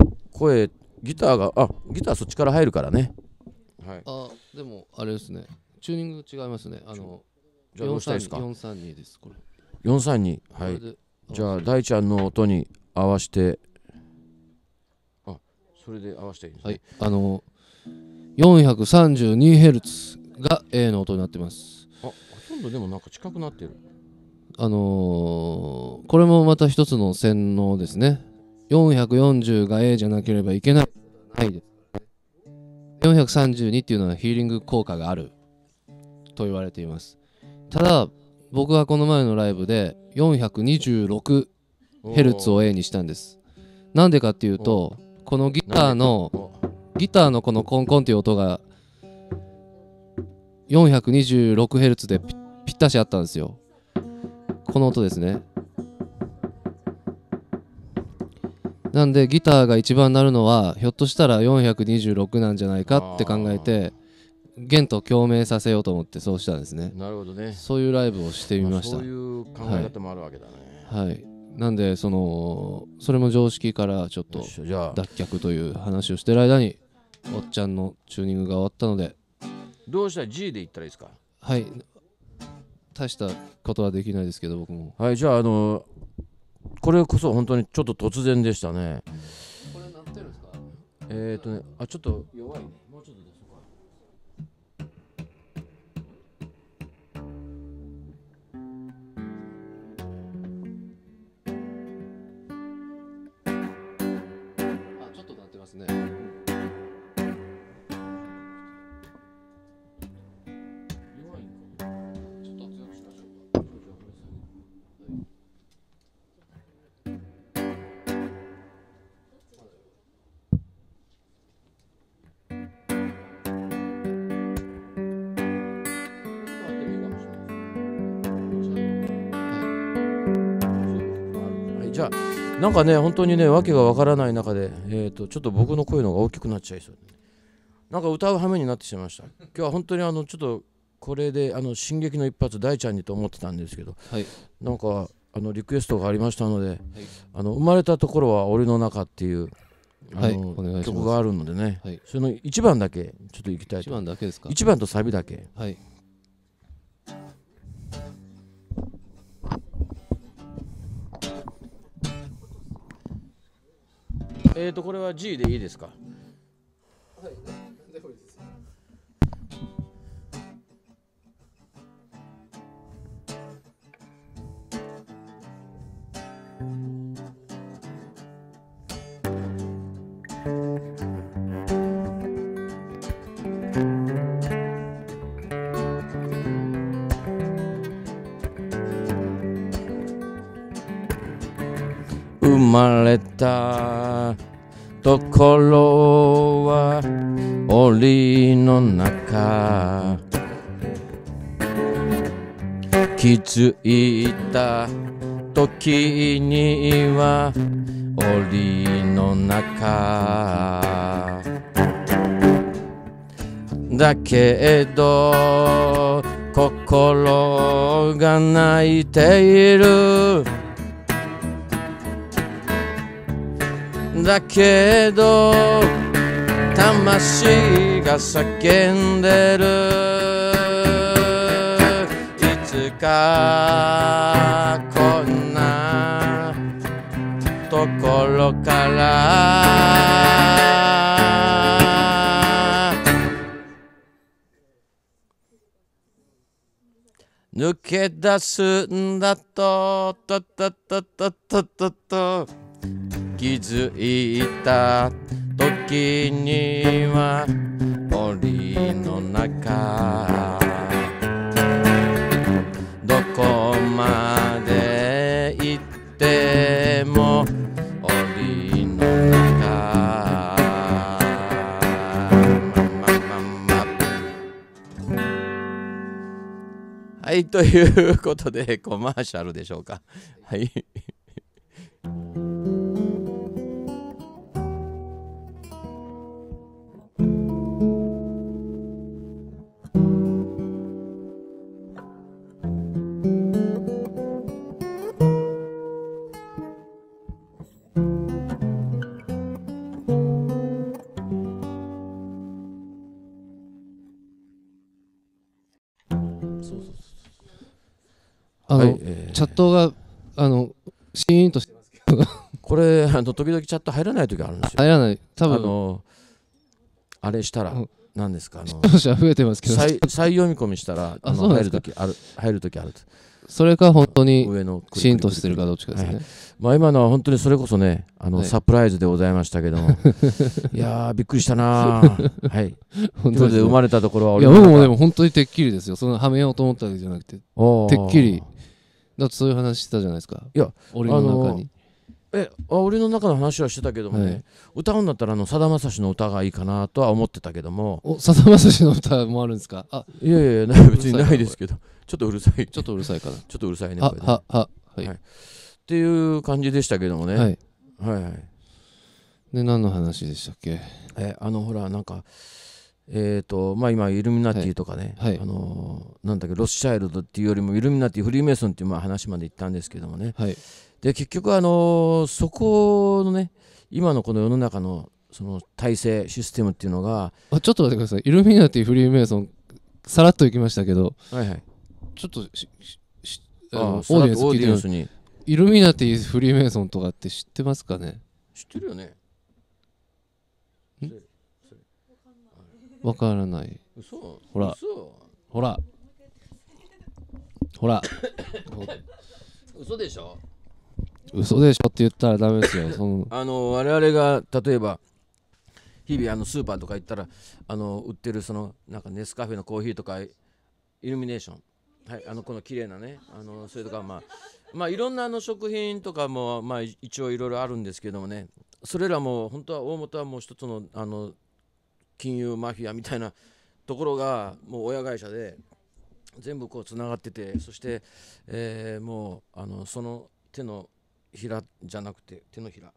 う声ギターがあギターそっちから入るからねはいあでもあれですねチューニング違いますねあのじゃあどうしたいですか432ですこれ432はいじゃあ大ちゃんの音に合わせてそれで合わせていいです、ね、はいあの 432Hz が A の音になってますあほとんどでもなんか近くなってるあのー、これもまた一つの洗脳ですね440が A じゃなければいけないない432っていうのはヒーリング効果があると言われていますただ僕はこの前のライブで 426Hz を A にしたんですなんでかっていうとこのギターのギターのこのコンコンっていう音が 426Hz でぴったしあったんですよこの音ですねなんでギターが一番鳴るのはひょっとしたら426なんじゃないかって考えて弦と共鳴させようと思ってそうしたんですねなるほどねそういうライブをしてみました、まあ、そういう考え方もあるわけだね、はい、はいなんでそのそれも常識からちょっと脱却という話をしてる間におっちゃんのチューニングが終わったのでどうしたら G でいったらいいですかはい大したことはできないですけど僕もはいじゃああのこれこそ本当にちょっと突然でしたねこれなってるんですかえっ、ー、とねあちょっと弱いねなんかね本当にね訳がわからない中で、えーと、ちょっと僕の声の方が大きくなっちゃいそう、なんか歌う羽目になってしまいました今日は本当にあのちょっとこれであの進撃の一発大ちゃんにと思ってたんですけど、はい、なんかあのリクエストがありましたので、はい、あの生まれたところは俺の中っていうあのはい、曲があるのでね、はい、その1番だけちょっといきたいと1番だけですか1番とサビだけはいえっ、ー、とこれは G でいいですかはい生まれたところは檻の中気づいた時には檻の中だけど心が泣いているだけど魂が叫んでるいつかこんなところから抜け出すんだとととととととと気づいた時には檻の中どこまで行っても檻の中はいということでコマーシャルでしょうかはいあの、はいえー、チャットがあのシーンとしてますけど これあの時々チャット入らない時あるんですよ入らない多分あのあれしたら、うん、何ですかあの増えてますけど再読み込みしたらあの入る時ある入る時あるそれか本当にシーンとしてるかどっちかですね、はい、まあ、今のは本当にそれこそねあの、はい、サプライズでございましたけども いやびっくりしたな はい本当で、生まれたところは俺いや僕もでも本当にてっきりですよそのはめようと思ったわけじゃなくててっきりだってそういう話したじゃないですかいや俺の中にえあ俺の中の話はしてたけどもね、はい歌うんだったらあのさだまさしの歌がいいかなとは思ってたけどもさだまさしの歌もあるんですかあいやいやいや な別にないですけどちょっとうるさいちょっとうるさいかなっとうるさいねこあれはははい、はいていう感じでしたけどもね、はいはいで何の話でしたっけえあのほらなんかえーとまあ、今イルミナティとかね、はいはい、あのー、なんだっけロスチャイルドっていうよりもイルミナティフリーメイソンっていうまあ話まで行ったんですけどもね、はい、で結局、あのー、そこのね今のこの世の中のその体制システムっていうのがあちょっと待ってくださいイルミナティフリーメイソンさらっといきましたけど、はいはい、ちょっとししああオーディエンス聞いてみイルミナティフリーメイソンとかって知ってますかね知ってるよねわからない嘘ほら嘘ほらほら 嘘でしょ嘘でしょって言ったらダメですよその あの我々が例えば日々あのスーパーとか行ったらあの売ってるそのなんかネスカフェのコーヒーとかイルミネーションはいあのこの綺麗なねあのそれとかまあまあいろんなあの食品とかもまあ一応いろいろあるんですけどもねそれらも本当は大元はもう一つのあの金融マフィアみたいなところがもう親会社で全部こうつながっててそして、えー、もうあのその手のひらじゃなくて手のひら、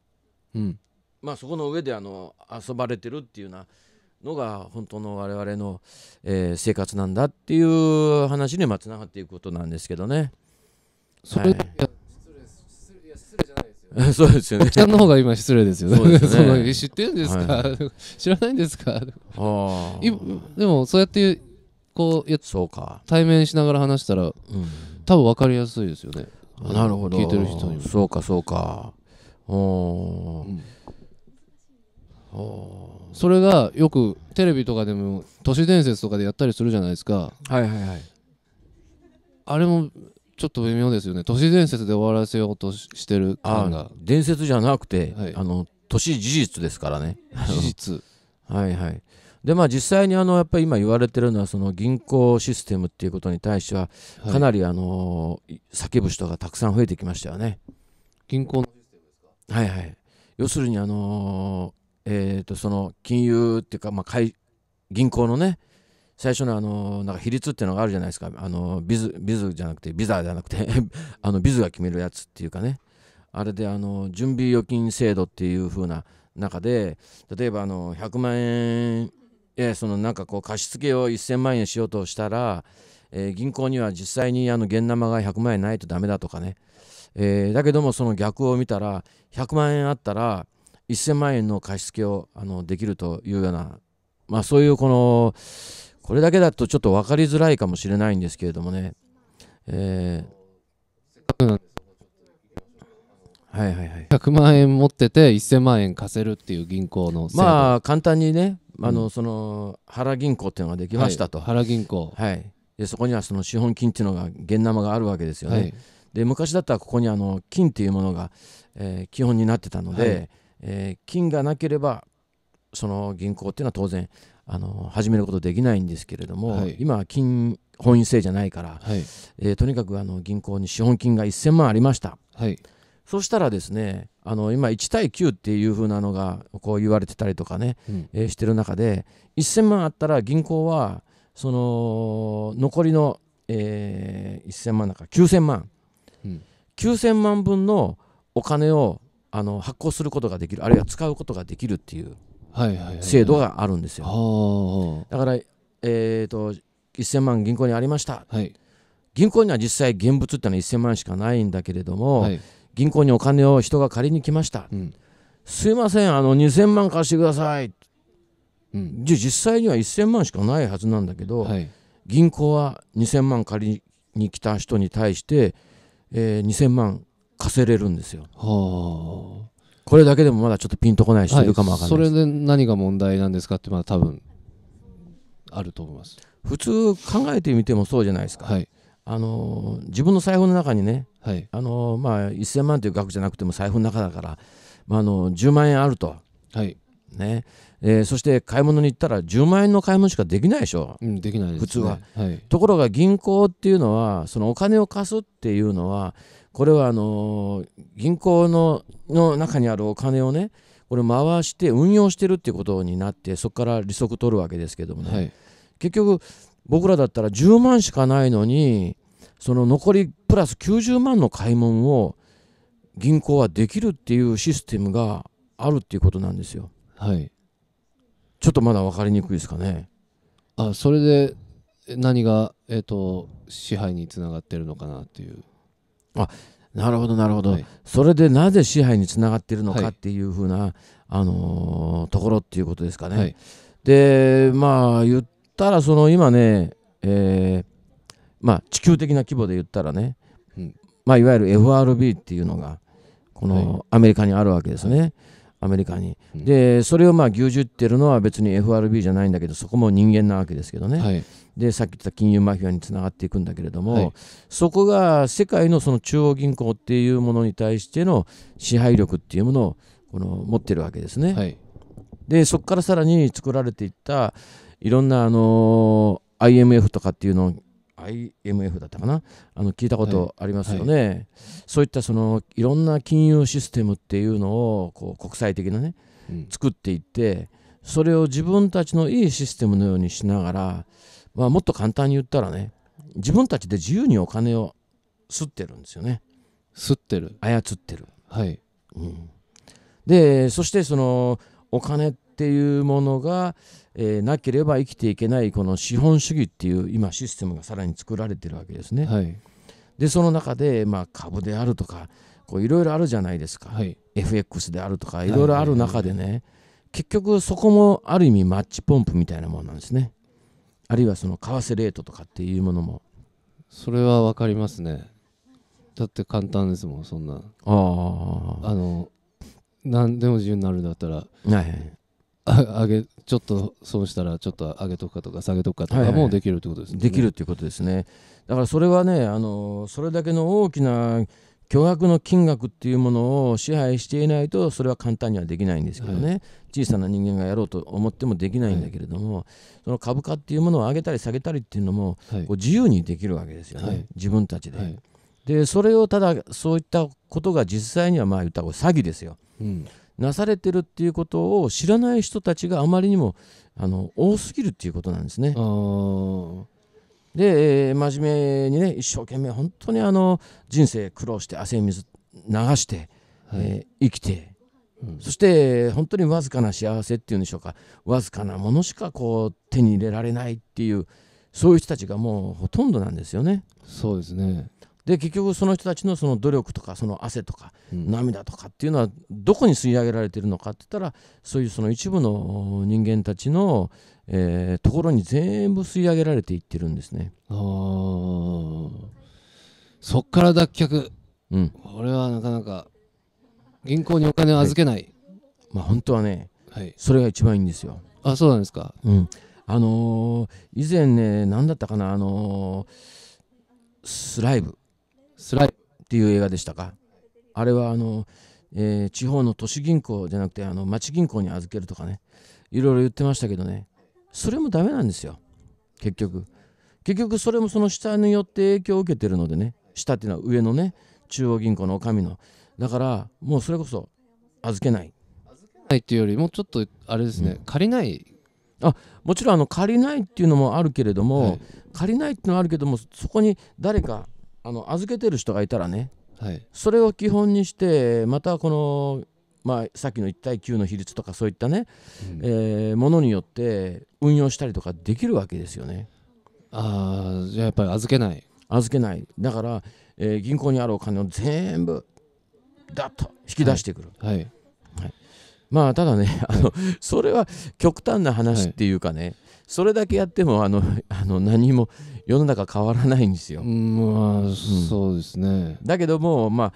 うん、まあそこの上であの遊ばれてるっていううなのが本当の我々の、えー、生活なんだっていう話にまつながっていくことなんですけどね。それ、はい、そうですよね。ちゃんの方が今失礼ですよね。ねそ知ってるんですか、はい、知らないんですかあでもそうやってこうやそうか対面しながら話したら、うん、多分分かりやすいですよね。なるほど。聞いてる人にも。そうかそうか。お、うん、それがよくテレビとかでも都市伝説とかでやったりするじゃないですか。はいはいはい。あれもちょっと微妙ですよね都市伝説で終わらせようとしてる感が伝説じゃなくて、はい、あの都市事実ですからね事実 はいはいでまあ実際にあのやっぱり今言われてるのはその銀行システムっていうことに対してはかなりあの叫ぶ人がたくさん増えてきましたよね、銀行のシステムですかはいはい要するにあのえっ、とその金融っていうかまあ銀行のね、最初のあのなんか比率っていうのがあるじゃないですかあのビズビズじゃなくてビザじゃなくて あのビズが決めるやつっていうかねあれであの準備預金制度っていう風な中で例えばあの100万円そのなんかこう貸付を1000万円しようとしたら、えー、銀行には実際にあの現生が100万円ないとダメだとかね、えー、だけどもその逆を見たら100万円あったら1000万円の貸付をあのできるというような、まあ、そういうこのこれだけだとちょっと分かりづらいかもしれないんですけれどもね。えー、はいはいはい。100万円持ってて1000万円貸せるっていう銀行のまあ簡単にね、あの、うん、その原銀行っていうのができましたと。はい、原銀行。はい。でそこにはその資本金っていうのが現生があるわけですよね。はい、で昔だったらここにあの金っていうものが、えー、基本になってたので、はい、えー、金がなければその銀行っていうのは当然あの始めることできないんですけれども、はい、今は金本位制じゃないから、はい、えー、とにかくあの銀行に資本金が1000万ありました、はい、そしたらですねあの今1対9っていうふうなのがこう言われてたりとかね、うん、えー、してる中で1000万あったら銀行はその残りの、えー、1000万だか9000万、うん、9000万分のお金をあの発行することができるあるいは使うことができるっていう。制度があるんですよ。だから、えーと、1000万銀行にありました、はい、銀行には実際現物ってのは1000万しかないんだけれども、はい、銀行にお金を人が借りに来ました、うん、すいませんあの2000万貸してください、うん、じゃ実際には1000万しかないはずなんだけど、はい、銀行は2000万借りに来た人に対して、えー、2000万貸せれるんですよ。はあこれだけでもまだちょっとピンとこない人いるかもわかんない、それで何が問題なんですかってまだ多分あると思います普通考えてみてもそうじゃないですか、はい、あの自分の財布の中にね、はい、あのまあ、1000万という額じゃなくても財布の中だから、まあ、あの10万円あると、はいねえー、そして買い物に行ったら10万円の買い物しかできないでしょ、うん、できない、ね、普通は、はい、ところが銀行っていうのはそのお金を貸すっていうのはこれはあの銀行のの中にあるお金をねこれ回して運用してるっていうことになってそこから利息取るわけですけどもね、はい、結局僕らだったら10万しかないのにその残りプラス90万の買い物を銀行はできるっていうシステムがあるっていうことなんですよ。はい、ちょっとまだ分かりにくいですかね。あそれで何が、えーと、支配につながってるのかなっていう。あなるほどなるほど、はい、それでなぜ支配につながっているのかっていうふうな、はい、あのー、ところっていうことですかね。はい、でまあ言ったらその今ね、えー、まあ、地球的な規模で言ったらね、うん、まあ、いわゆる FRB っていうのがこのアメリカにあるわけですね。アメリカに、でそれをまあ牛耳ってるのは別に FRB じゃないんだけどそこも人間なわけですけどね、でさっき言った金融マフィアにつながっていくんだけれども、はい、そこが世界のその中央銀行っていうものに対しての支配力っていうものをこの持ってるわけですね。はい、でそこからさらに作られていったいろんなあの IMF とかっていうのを IMF だったかなあの聞いたことありますよね、はいはい、そういったそのいろんな金融システムっていうのをこう国際的なね、作っていってそれを自分たちのいいシステムのようにしながらまあ、もっと簡単に言ったらね自分たちで自由にお金を吸ってるんですよね吸ってる操ってるはい、うん、でそしてそのお金っていうものが、えー、なければ生きていけないこの資本主義っていう今システムがさらに作られてるわけですね、はい、でその中で、まあ、株であるとかいろいろあるじゃないですか、はい、FX であるとかいろいろある中でね、結局そこもある意味マッチポンプみたいなもんなんですねあるいはその為替レートとかっていうものもそれは分かりますねだって簡単ですもんそんなあああの何でも自由になるんだったら、はいはい、あ上げちょっと損したらちょっと上げとくかとか下げとくかとかもできるってことですね、はいはい、できるっていうことですねだからそれはねあのそれだけの大きな巨額の金額っていうものを支配していないとそれは簡単にはできないんですけどね、はい、小さな人間がやろうと思ってもできないんだけれども、はい、その株価っていうものを上げたり下げたりっていうのも、はこう自由にできるわけですよね、自分たちで。でそれをただそういったことが実際にはまあ言ったら詐欺ですよ、うん、なされてるっていうことを知らない人たちがあまりにもあの多すぎるっていうことなんですね。で、えー、真面目にね一生懸命本当にあの人生苦労して汗水流して、はい、えー、生きて、うん、そして本当にわずかな幸せっていうんでしょうかわずかなものしかこう手に入れられないっていうそういう人たちがもうほとんどなんですよね。そうですねで結局その人たちのその努力とかその汗とか涙とかっていうのはどこに吸い上げられてるのかって言ったらそういうその一部の人間たちのえー、ところに全部吸い上げられていってるんですね。あそっから脱却、うん、これはなかなか銀行にお金を預けない、はい、まあ本当はね、はい、それが一番いいんですよ。あそうなんですか、うんあのー、以前ね何だったかな、あのー、スライブスライブっていう映画でしたかあれはあの、えー、地方の都市銀行じゃなくてあの町銀行に預けるとかねいろいろ言ってましたけどねそれもダメなんですよ結局結局それもその下によって影響を受けてるのでね下っていうのは上のね中央銀行の神のだからもうそれこそ預けない預けないっていうよりもちょっとあれですね、うん、借りないあもちろんあの借りないっていうのもあるけれども、はい、借りないっていうのはあるけどもそこに誰かあの預けてる人がいたらね、はい、それを基本にしてまたこのまあ、さっきの1対9の比率とかそういったね、うん、えー、ものによって運用したりとかできるわけですよね。ああじゃあやっぱり預けない預けないだから、えー、銀行にあるお金を全部だっと引き出してくる。はい、はいはいまあただね、あの、それは極端な話っていうかね、それだけやってもあのあの何も世の中変わらないんですよ。まあ、うん、そうですねだけども、まあ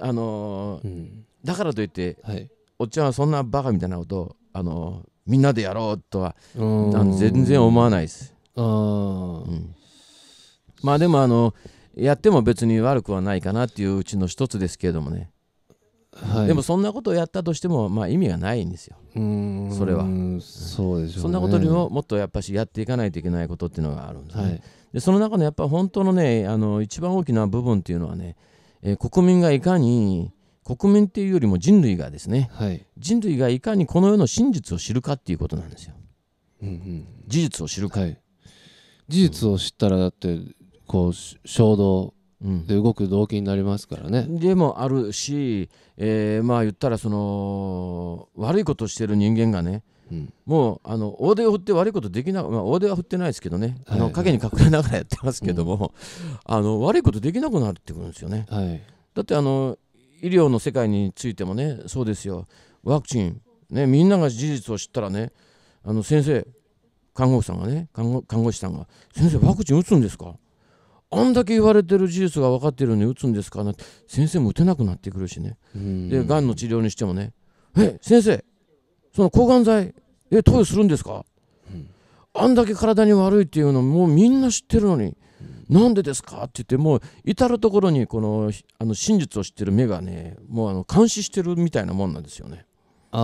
あのーうんだからといって、はい、おっちゃんはそんなバカみたいなことをあのみんなでやろうとは全然思わないです。あうん、まあでもあのやっても別に悪くはないかなっていううちの一つですけれどもね、はい、でもそんなことをやったとしても、まあ、意味がないんですよそれはそうでしょう、ね、そんなことにももっとやっぱしやっていかないといけないことっていうのがあるんですね、はい、でその中のやっぱ本当のねあの一番大きな部分っていうのはね、えー、国民がいかに国民っていうよりも人類がですね、はい、人類がいかにこの世の真実を知るかっていうことなんですよ。うんうん、事実を知るか、はい、事実を知ったらだってこう衝動で動く動機になりますからね。うん、でもあるし、えー、まあ言ったらその悪いことをしてる人間がね、うん、もうあの大手を振って悪いことできない、まあ、大手は振ってないですけどね、はい、あの影に隠れながらやってますけども、うん、あの悪いことできなくなるってくるんですよね。はい、だってあの医療の世界についてもねそうですよワクチン、ね、みんなが事実を知ったらねあの先生看護師さんがね看護看護師さんが「先生ワクチン打つんですか?」あんだけ言われてる事実が分かってるのに打つんですかなんて先生も打てなくなってくるしねでがんの治療にしてもね「え先生その抗がん剤え投与するんですか、うん、あんだけ体に悪いっていうのもうみんな知ってるのになんでですかって言ってもう至る所にこのあの真実を知ってる目がねもうあの監視してるみたいなもんなんですよね。ああ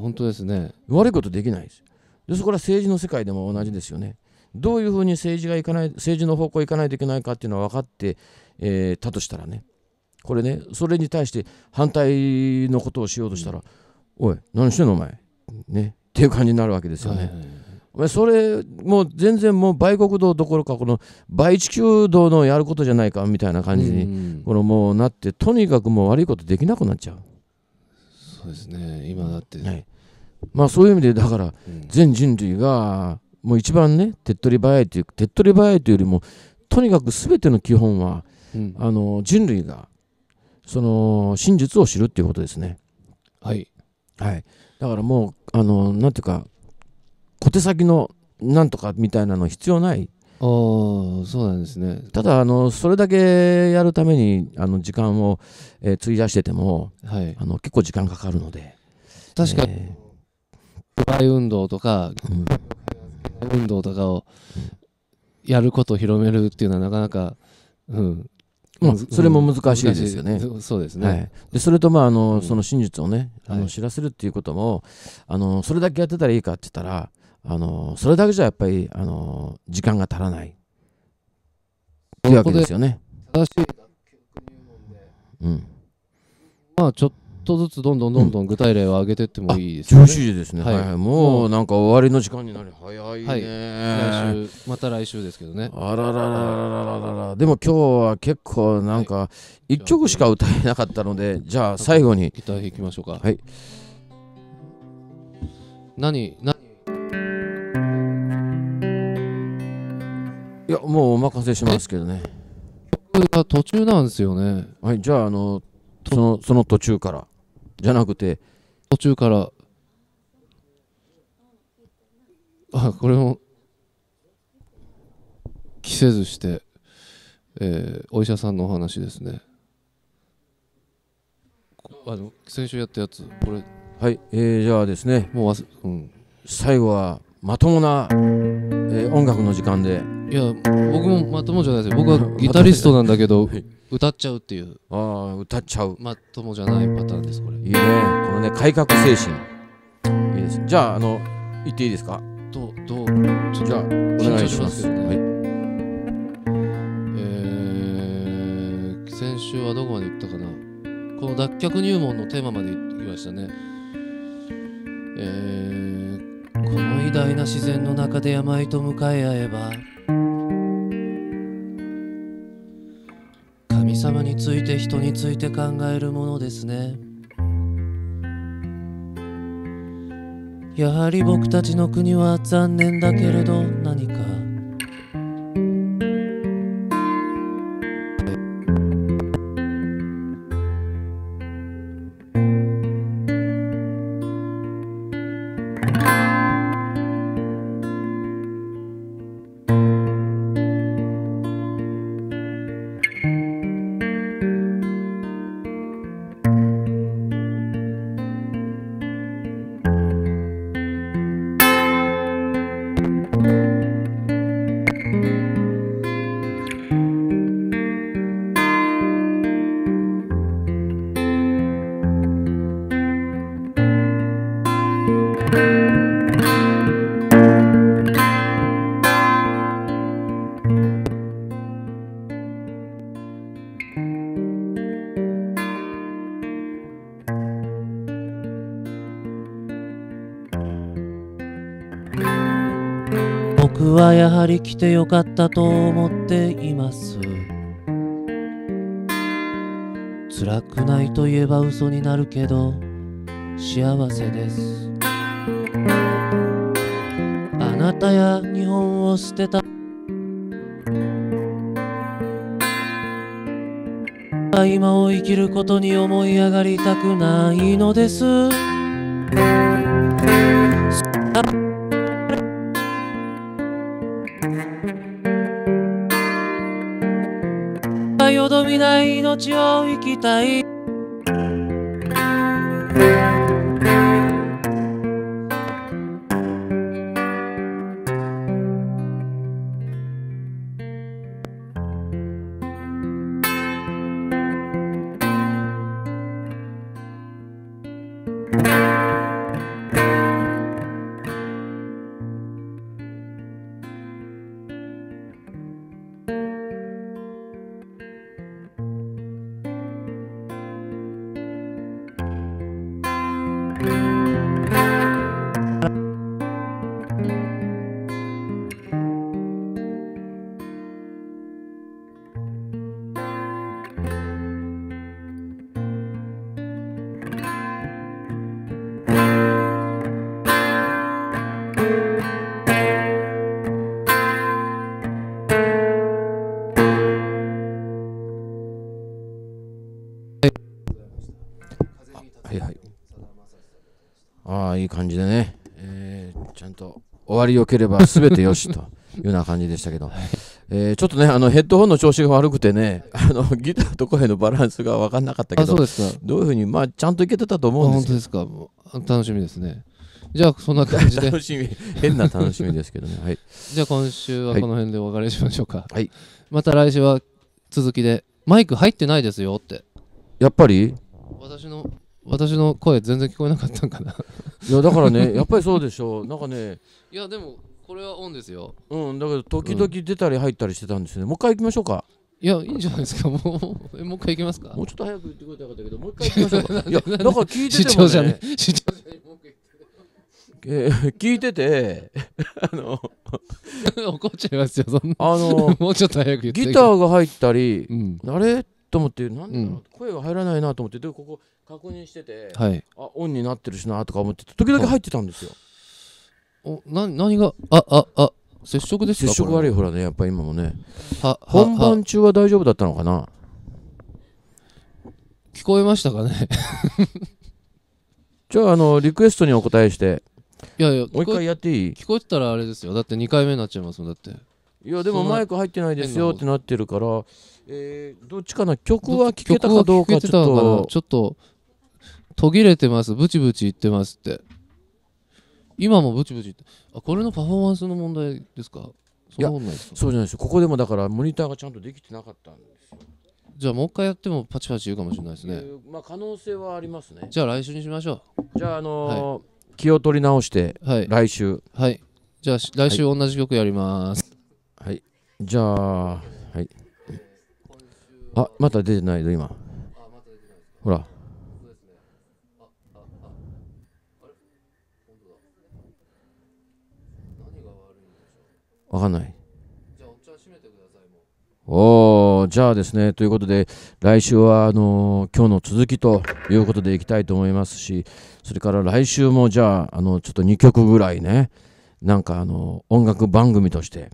本当ですね。悪いことできないですでそこら政治の世界でも同じですよね。どういうふうに政治がいかない政治の方向行かないといけないかっていうのは分かって、えー、たとしたらねこれねそれに対して反対のことをしようとしたら「おい何してんのお前」ねっていう感じになるわけですよね。はいはいはい前それもう全然もう売国道どころかこの売地球道のやることじゃないかみたいな感じにこのもうなってとにかくもう悪いことできなくなっちゃうそうですね今だって、はい、まあそういう意味でだから全人類がもう一番ね手っ取り早いという手っ取り早いというよりもとにかく全ての基本は、うん、あの人類がその真実を知るっていうことですね。はい、はい、だからもうあのなんていうか小手先のなんとかみたいなの必要ないあそうなんですねただあのそれだけやるためにあの時間を、えー、費やしてても、はい、あの結構時間かかるので確かに、えー、運動とか、うん、運動とかをやることを広めるっていうのはなかなか、うん、まあ、それも難しいですよね。そうですね、はい、でそれと、まああのその真実をね、あの知らせるっていうことも、あのそれだけやってたらいいかって言ったらあのそれだけじゃやっぱりあの時間が足らないというわけですよね。正しいうん、まあちょっとずつどんどんどんどん具体例を上げていってもいいですね。調子いいですね、はい、はい、もうなんか終わりの時間になり早いね、はい、来週また来週ですけどね。あらららららららでも今日は結構なんか1曲しか歌えなかったのでじゃあ最後に。ギター弾きましょうか。はい、何何やもうお任せしますけどね僕が途中なんですよねはいじゃああのそのその途中からじゃなくて途中からあこれも着せずして、えー、お医者さんのお話ですねあの先週やったやつこれはい、えー、じゃあですねもう、うん、最後はまともな、えー、音楽の時間で。いや僕もまともじゃないですよ僕は ギタリストなんだけど歌っちゃうっていうああ歌っちゃうまともじゃないパターンですこれいいねこのね改革精神いいですじゃああの言っていいですかどうどうじゃあお願いしますはい、えー、先週はどこまでいったかなこの脱却入門のテーマまで言いましたねえー、この偉大な自然の中で病と向かい合えば神様について人について考えるものですねやはり僕たちの国は残念だけれど何か来てよかったと思っています辛くないといえば嘘になるけど幸せですあなたや日本を捨てた今を生きることに思い上がりたくないのです está いい感じでね、えー、ちゃんと終わりよければすべてよしと いうような感じでしたけど、えー、ちょっとねあのヘッドホンの調子が悪くてねあのギターと声のバランスが分かんなかったけどどういうふうに、まあ、ちゃんといけてたと思うんですけど本当ですか楽しみですねじゃあそんな感じで楽しみ変な楽しみですけどね、はい、じゃあ今週はこの辺でお別れしましょうか、はい、また来週は続きでマイク入ってないですよってやっぱり私の私の声全然聞こえなかったんかないやだからね やっぱりそうでしょうなんかねいやでもこれはオンですようんだけど時々出たり入ったりしてたんですよね、もう一回行きましょうかいやいいんじゃないですかもうえ もう一回行きますかもうちょっと早く言ってくれたかったけどもう一回行きましょうか いやだから聞いてても、ね、じゃね視聴者にえ聞いててあの怒っちゃいますよそんなあのもうちょっと早く言ってギターが入ったり、うん、あれと思ってなんだろう、うん、声が入らないなと思ってでここ確認してて、はい、あオンになってるしなとか思って時々入ってたんですよ。おな何があああ接触ですか接触悪いほらねやっぱ今もね本番中は大丈夫だったのかな聞こえましたかね じゃああのリクエストにお答えしていやいやもう一回やっていい聞こえてたらあれですよだって2回目になっちゃいますもんだっていやでもマイク入ってないですよってなってるからえー、どっちかな曲は聴けたかどうかちょっとちょっと途切れてます、ブチブチ言ってますって。今もブチブチ言って、あ、これのパフォーマンスの問題ですかいや、そうじゃないですここでもだから、モニターがちゃんとできてなかったんですよ。じゃあもう一回やってもパチパチ言うかもしれないですね。まあ可能性はありますね。じゃあ来週にしましょう。じゃああのーはい、気を取り直して、はい、来週。はい。じゃあ来週同じ曲やります。はい。じゃあはい。あまた出てないぞ今。ほら。わかんない。おー、じゃあですね、ということで、来週は、あのー、今日の続きということでいきたいと思いますし、それから来週も、じゃあ、あの、ちょっと2曲ぐらいね、なんか、あの、音楽番組として、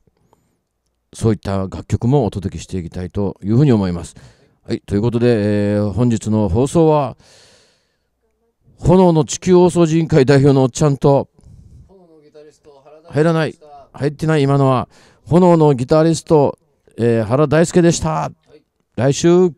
そういった楽曲もお届けしていきたいというふうに思います。はい、ということで、えー、本日の放送は、炎の地球大掃除委員会代表のおっちゃんと、入らない。入ってない今のは、炎のギタリスト、えー、原大輔でした。来週